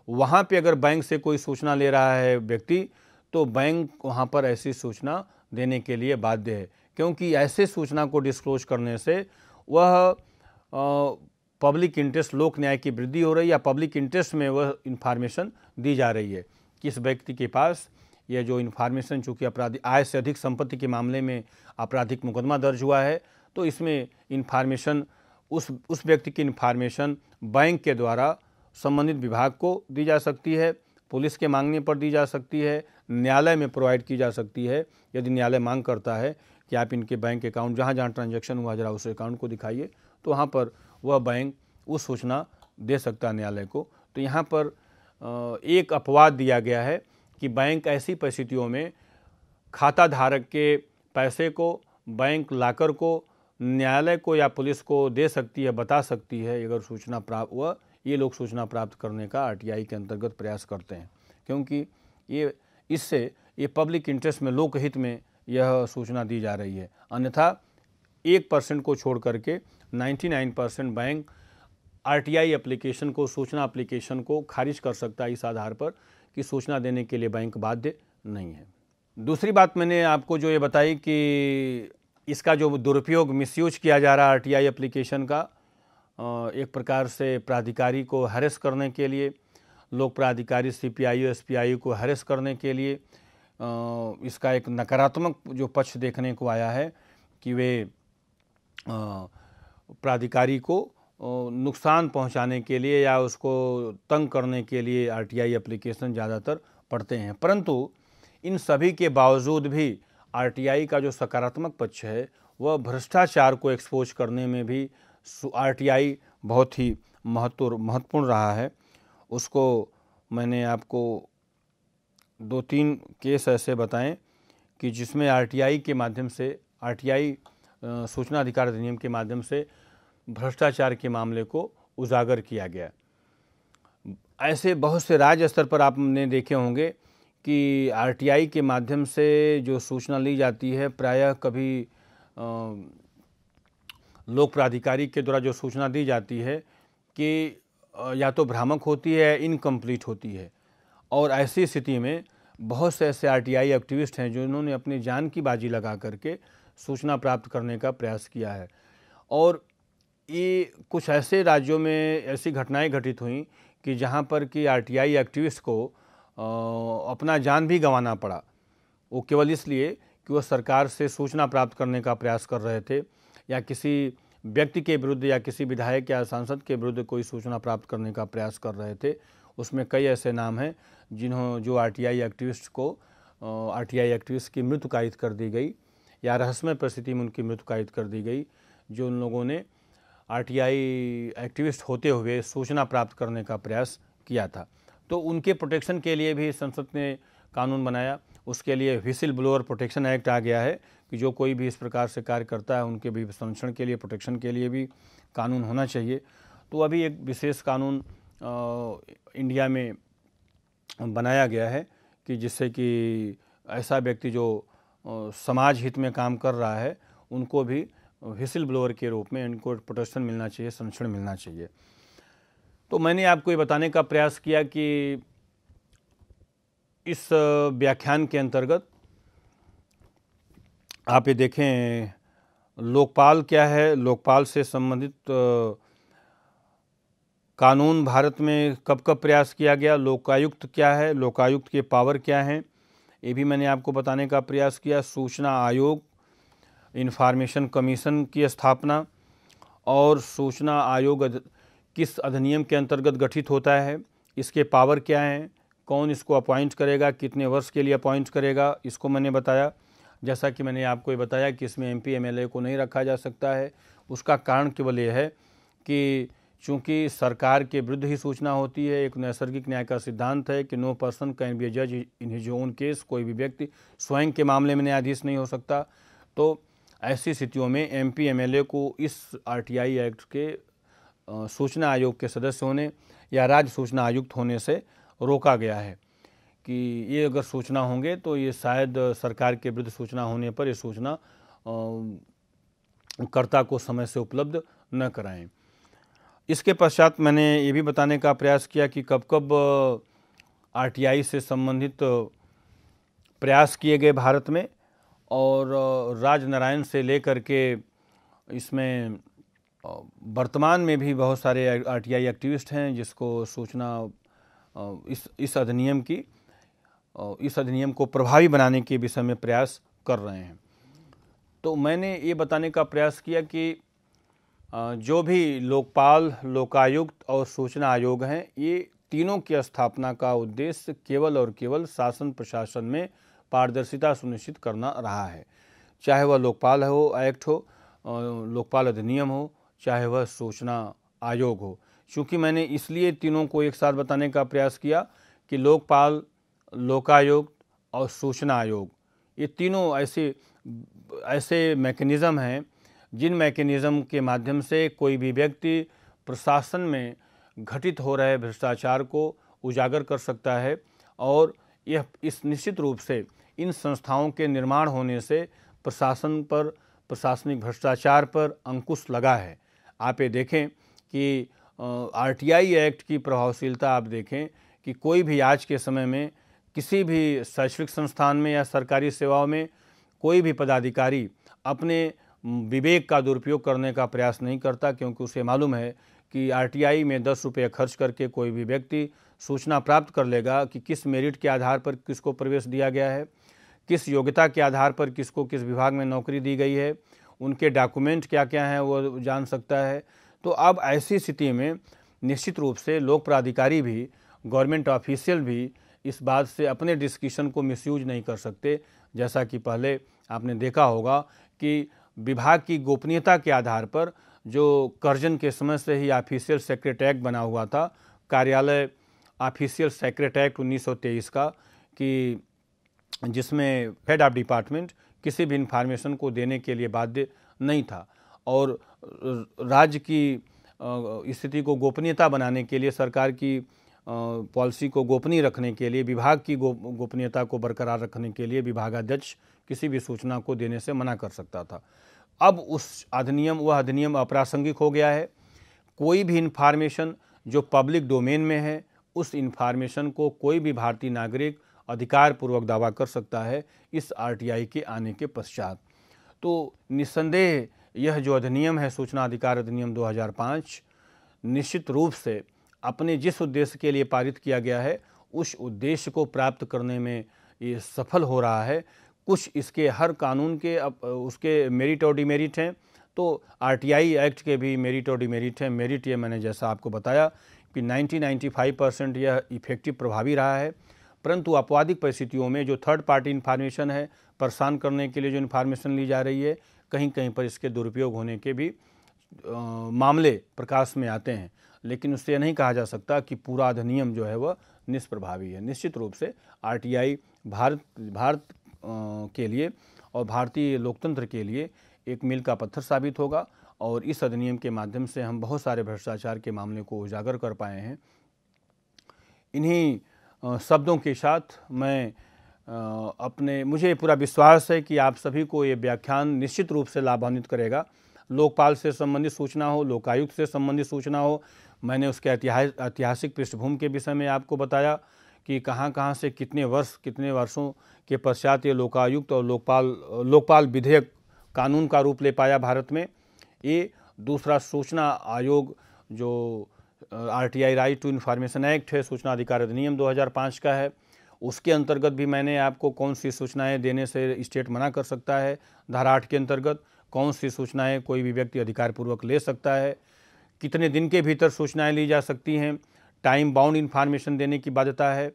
वहाँ पे अगर बैंक से कोई सूचना ले रहा है व्यक्ति तो बैंक वहाँ पर ऐसी सूचना देने के लिए बाध्य है क्योंकि ऐसे सूचना को डिस्क्लोज करने से वह पब्लिक इंटरेस्ट लोक न्याय की वृद्धि हो रही है या पब्लिक इंटरेस्ट में वह इन्फॉर्मेशन दी जा रही है किस व्यक्ति के पास ये जो इन्फॉर्मेशन चूँकि अपराधी आय से अधिक संपत्ति के मामले में आपराधिक मुकदमा दर्ज हुआ है तो इसमें इन्फॉर्मेशन उस उस व्यक्ति की इन्फॉर्मेशन बैंक के द्वारा संबंधित विभाग को दी जा सकती है पुलिस के मांगने पर दी जा सकती है न्यायालय में प्रोवाइड की जा सकती है यदि न्यायालय मांग करता है कि आप इनके बैंक अकाउंट जहाँ जहाँ ट्रांजेक्शन हुआ जरा उस अकाउंट को दिखाइए तो वहाँ पर वह बैंक वो सूचना दे सकता है न्यायालय को तो यहाँ पर एक अपवाद दिया गया है कि बैंक ऐसी परिस्थितियों में खाता धारक के पैसे को बैंक लाकर को न्यायालय को या पुलिस को दे सकती है बता सकती है अगर सूचना प्राप्त हुआ ये लोग सूचना प्राप्त करने का आरटीआई के अंतर्गत प्रयास करते हैं क्योंकि ये इससे ये पब्लिक इंटरेस्ट में लोकहित में यह सूचना दी जा रही है अन्यथा एक परसेंट को छोड़ करके 99 परसेंट बैंक आरटीआई एप्लीकेशन को सूचना एप्लीकेशन को खारिज कर सकता है इस आधार पर की सूचना देने के लिए बैंक बाध्य नहीं है दूसरी बात मैंने आपको जो ये बताई कि इसका जो दुरुपयोग मिसयूज किया जा रहा है आरटीआई एप्लीकेशन का एक प्रकार से प्राधिकारी को हरेस करने के लिए लोक प्राधिकारी C P I S P I को हरेस करने के लिए इसका एक नकारात्मक जो पक्ष देखने को आया है कि वे प्राधिकारी को नुकसान पहुंचाने के लिए या उसको तंग करने के लिए आरटीआई एप्लीकेशन ज़्यादातर पढ़ते हैं परंतु इन सभी के बावजूद भी आरटीआई का जो सकारात्मक पक्ष है वह भ्रष्टाचार को एक्सपोज करने में भी आरटीआई बहुत ही महत्व महत्वपूर्ण रहा है उसको मैंने आपको दो तीन केस ऐसे बताएं कि जिसमें आरटीआई के माध्यम से आरटीआई सूचना अधिकार अधिनियम के माध्यम से भ्रष्टाचार के मामले को उजागर किया गया ऐसे बहुत से राज्य स्तर पर आपने देखे होंगे कि आरटीआई के माध्यम से जो सूचना ली जाती है प्रायः कभी लोक प्राधिकारी के द्वारा जो सूचना दी जाती है कि या तो भ्रामक होती है इनकम्प्लीट होती है और ऐसी स्थिति में बहुत से ऐसे आरटीआई एक्टिविस्ट हैं जिन्होंने अपनी जान की बाजी लगा करके सूचना प्राप्त करने का प्रयास किया है और ये कुछ ऐसे राज्यों में ऐसी घटनाएं घटित हुई कि जहां पर कि आरटीआई एक्टिविस्ट को अपना जान भी गंवाना पड़ा वो केवल इसलिए कि वह सरकार से सूचना प्राप्त करने का प्रयास कर रहे थे या किसी व्यक्ति के विरुद्ध या किसी विधायक या सांसद के विरुद्ध कोई सूचना प्राप्त करने का प्रयास कर रहे थे उसमें कई ऐसे नाम हैं जिन्हों जो आरटीआई एक्टिविस्ट को आरटीआई एक्टिविस्ट की मृत्यु कायद कर दी गई या रहस्यमय परिस्थिति में उनकी मृत्यु कायद कर दी गई जो उन लोगों ने आरटीआई एक्टिविस्ट होते हुए सूचना प्राप्त करने का प्रयास किया था तो उनके प्रोटेक्शन के लिए भी संसद ने कानून बनाया उसके लिए व्हिसिल ब्लोअर प्रोटेक्शन एक्ट आ गया है कि जो कोई भी इस प्रकार से कार्य करता है उनके भी संरक्षण के लिए प्रोटेक्शन के लिए भी कानून होना चाहिए तो अभी एक विशेष कानून आ, इंडिया में बनाया गया है कि जिससे कि ऐसा व्यक्ति जो आ, समाज हित में काम कर रहा है उनको भी हिसिल ब्लोअर के रूप में इनको प्रोटेक्शन मिलना चाहिए संरक्षण मिलना चाहिए तो मैंने आपको ये बताने का प्रयास किया कि इस व्याख्यान के अंतर्गत आप ये देखें लोकपाल क्या है लोकपाल से संबंधित कानून भारत में कब कब प्रयास किया गया लोकायुक्त क्या है लोकायुक्त के पावर क्या हैं ये भी मैंने आपको बताने का प्रयास किया सूचना आयोग इन्फॉर्मेशन कमीशन की स्थापना और सूचना आयोग किस अधिनियम के अंतर्गत गठित होता है इसके पावर क्या हैं कौन इसको अपॉइंट करेगा कितने वर्ष के लिए अपॉइंट करेगा इसको मैंने बताया जैसा कि मैंने आपको ये बताया कि इसमें एम पी को नहीं रखा जा सकता है उसका कारण केवल यह है कि चूँकि सरकार के विरुद्ध ही सूचना होती है एक नैसर्गिक न्याय का सिद्धांत है कि नो पर्सन कैन बी जज इन हिज ओन केस कोई भी व्यक्ति स्वयं के मामले में न्यायाधीश नहीं हो सकता तो ऐसी स्थितियों में M P M L A को इस आर टी आई एक्ट के सूचना आयोग के सदस्य होने या राज्य सूचना आयुक्त होने से रोका गया है कि ये अगर सूचना होंगे तो ये शायद सरकार के विरुद्ध सूचना होने पर ये सूचना कर्ता को समय से उपलब्ध न कराएं इसके पश्चात मैंने ये भी बताने का प्रयास किया कि कब कब आरटीआई से संबंधित प्रयास किए गए भारत में और राज नारायण से लेकर के इसमें वर्तमान में भी बहुत सारे आरटीआई एक्टिविस्ट हैं जिसको सूचना इस इस अधिनियम की इस अधिनियम को प्रभावी बनाने के विषय में प्रयास कर रहे हैं तो मैंने ये बताने का प्रयास किया कि जो भी लोकपाल लोकायुक्त और सूचना आयोग हैं ये तीनों की स्थापना का उद्देश्य केवल और केवल शासन प्रशासन में पारदर्शिता सुनिश्चित करना रहा है चाहे वह लोकपाल हो एक्ट हो लोकपाल अधिनियम हो चाहे वह सूचना आयोग हो चूँकि मैंने इसलिए तीनों को एक साथ बताने का प्रयास किया कि लोकपाल लोकायोग और सूचना आयोग ये तीनों ऐसे ऐसे मैकेनिज़्म हैं जिन मैकेनिज़्म के माध्यम से कोई भी व्यक्ति प्रशासन में घटित हो रहे भ्रष्टाचार को उजागर कर सकता है और यह इस निश्चित रूप से इन संस्थाओं के निर्माण होने से प्रशासन पर प्रशासनिक भ्रष्टाचार पर अंकुश लगा है आप ये देखें कि आरटीआई एक्ट की प्रभावशीलता आप देखें कि कोई भी आज के समय में किसी भी शैक्षणिक संस्थान में या सरकारी सेवाओं में कोई भी पदाधिकारी अपने विवेक का दुरुपयोग करने का प्रयास नहीं करता क्योंकि उसे मालूम है कि आरटीआई में दस रुपये खर्च करके कोई भी व्यक्ति सूचना प्राप्त कर लेगा कि किस मेरिट के आधार पर किसको प्रवेश दिया गया है किस योग्यता के आधार पर किसको किस विभाग में नौकरी दी गई है उनके डॉक्यूमेंट क्या क्या हैं वो जान सकता है तो अब ऐसी स्थिति में निश्चित रूप से लोक प्राधिकारी भी गवर्नमेंट ऑफिशियल भी इस बात से अपने डिस्कशन को मिसयूज नहीं कर सकते जैसा कि पहले आपने देखा होगा कि विभाग की गोपनीयता के आधार पर जो कर्जन के समय से ही ऑफिशियल सेक्रेटरी एक्ट बना हुआ था कार्यालय ऑफिशियल सेक्रेट एक्ट 1923 का कि जिसमें हेड ऑफ डिपार्टमेंट किसी भी इंफॉर्मेशन को देने के लिए बाध्य नहीं था और राज्य की स्थिति को गोपनीयता बनाने के लिए सरकार की पॉलिसी को गोपनीय रखने के लिए विभाग की गो, गोपनीयता को बरकरार रखने के लिए विभागाध्यक्ष किसी भी सूचना को देने से मना कर सकता था अब उस अधिनियम वह अधिनियम अप्रासंगिक हो गया है कोई भी इन्फॉर्मेशन जो पब्लिक डोमेन में है उस इन्फॉर्मेशन को कोई भी भारतीय नागरिक अधिकार पूर्वक दावा कर सकता है इस आरटीआई के आने के पश्चात तो निस्संदेह यह जो अधिनियम है सूचना अधिकार अधिनियम 2005 निश्चित रूप से अपने जिस उद्देश्य के लिए पारित किया गया है उस उद्देश्य को प्राप्त करने में ये सफल हो रहा है कुछ इसके हर कानून के अप, उसके मेरिट और डिमेरिट हैं तो आरटीआई एक्ट के भी मेरिट और डिमेरिट हैं मेरिट ये मैंने जैसा आपको बताया कि 90-95 परसेंट यह इफेक्टिव प्रभावी रहा है परंतु अपवादिक परिस्थितियों में जो थर्ड पार्टी इन्फॉर्मेशन है परेशान करने के लिए जो इन्फॉर्मेशन ली जा रही है कहीं कहीं पर इसके दुरुपयोग होने के भी मामले प्रकाश में आते हैं लेकिन उससे नहीं कहा जा सकता कि पूरा अधिनियम जो है वह निष्प्रभावी है निश्चित रूप से आर भारत भारत के लिए और भारतीय लोकतंत्र के लिए एक मील का पत्थर साबित होगा और इस अधिनियम के माध्यम से हम बहुत सारे भ्रष्टाचार के मामले को उजागर कर पाए हैं इन्हीं शब्दों के साथ मैं अपने मुझे पूरा विश्वास है कि आप सभी को ये व्याख्यान निश्चित रूप से लाभान्वित करेगा लोकपाल से संबंधित सूचना हो लोकायुक्त से संबंधित सूचना हो मैंने उसके ऐतिहासिक पृष्ठभूमि के विषय में आपको बताया कि कहाँ कहाँ से कितने वर्ष कितने वर्षों के पश्चात ये लोकायुक्त और लोकपाल लोकपाल विधेयक कानून का रूप ले पाया भारत में ये दूसरा सूचना आयोग जो R T I right to information act है सूचना अधिकार अधिनियम 2005 का है उसके अंतर्गत भी मैंने आपको कौन सी सूचनाएं देने से स्टेट मना कर सकता है धारा आठ के अंतर्गत कौन सी सूचनाएं कोई भी व्यक्ति अधिकारपूर्वक ले सकता है कितने दिन के भीतर सूचनाएं ली जा सकती हैं टाइम बाउंड इन्फॉर्मेशन देने की बाध्यता है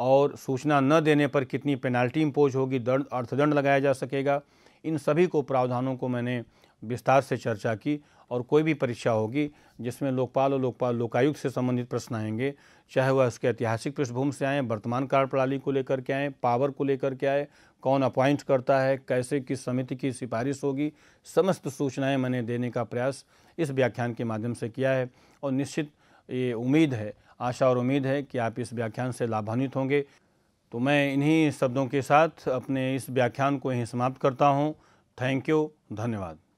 और सूचना न देने पर कितनी पेनाल्टी इम्पोज होगी दंड अर्थदंड लगाया जा सकेगा इन सभी को प्रावधानों को मैंने विस्तार से चर्चा की और कोई भी परीक्षा होगी जिसमें लोकपाल और लोकपाल लोकायुक्त से संबंधित प्रश्न आएंगे चाहे वह उसके ऐतिहासिक पृष्ठभूमि से आएँ वर्तमान कार्य प्रणाली को लेकर के आएँ पावर को लेकर के आए कौन अपॉइंट करता है कैसे किस समिति की सिफारिश होगी समस्त सूचनाएं मैंने देने का प्रयास इस व्याख्यान के माध्यम से किया है और निश्चित ये उम्मीद है आशा और उम्मीद है कि आप इस व्याख्यान से लाभान्वित होंगे तो मैं इन्हीं शब्दों के साथ अपने इस व्याख्यान को यहीं समाप्त करता हूँ थैंक यू धन्यवाद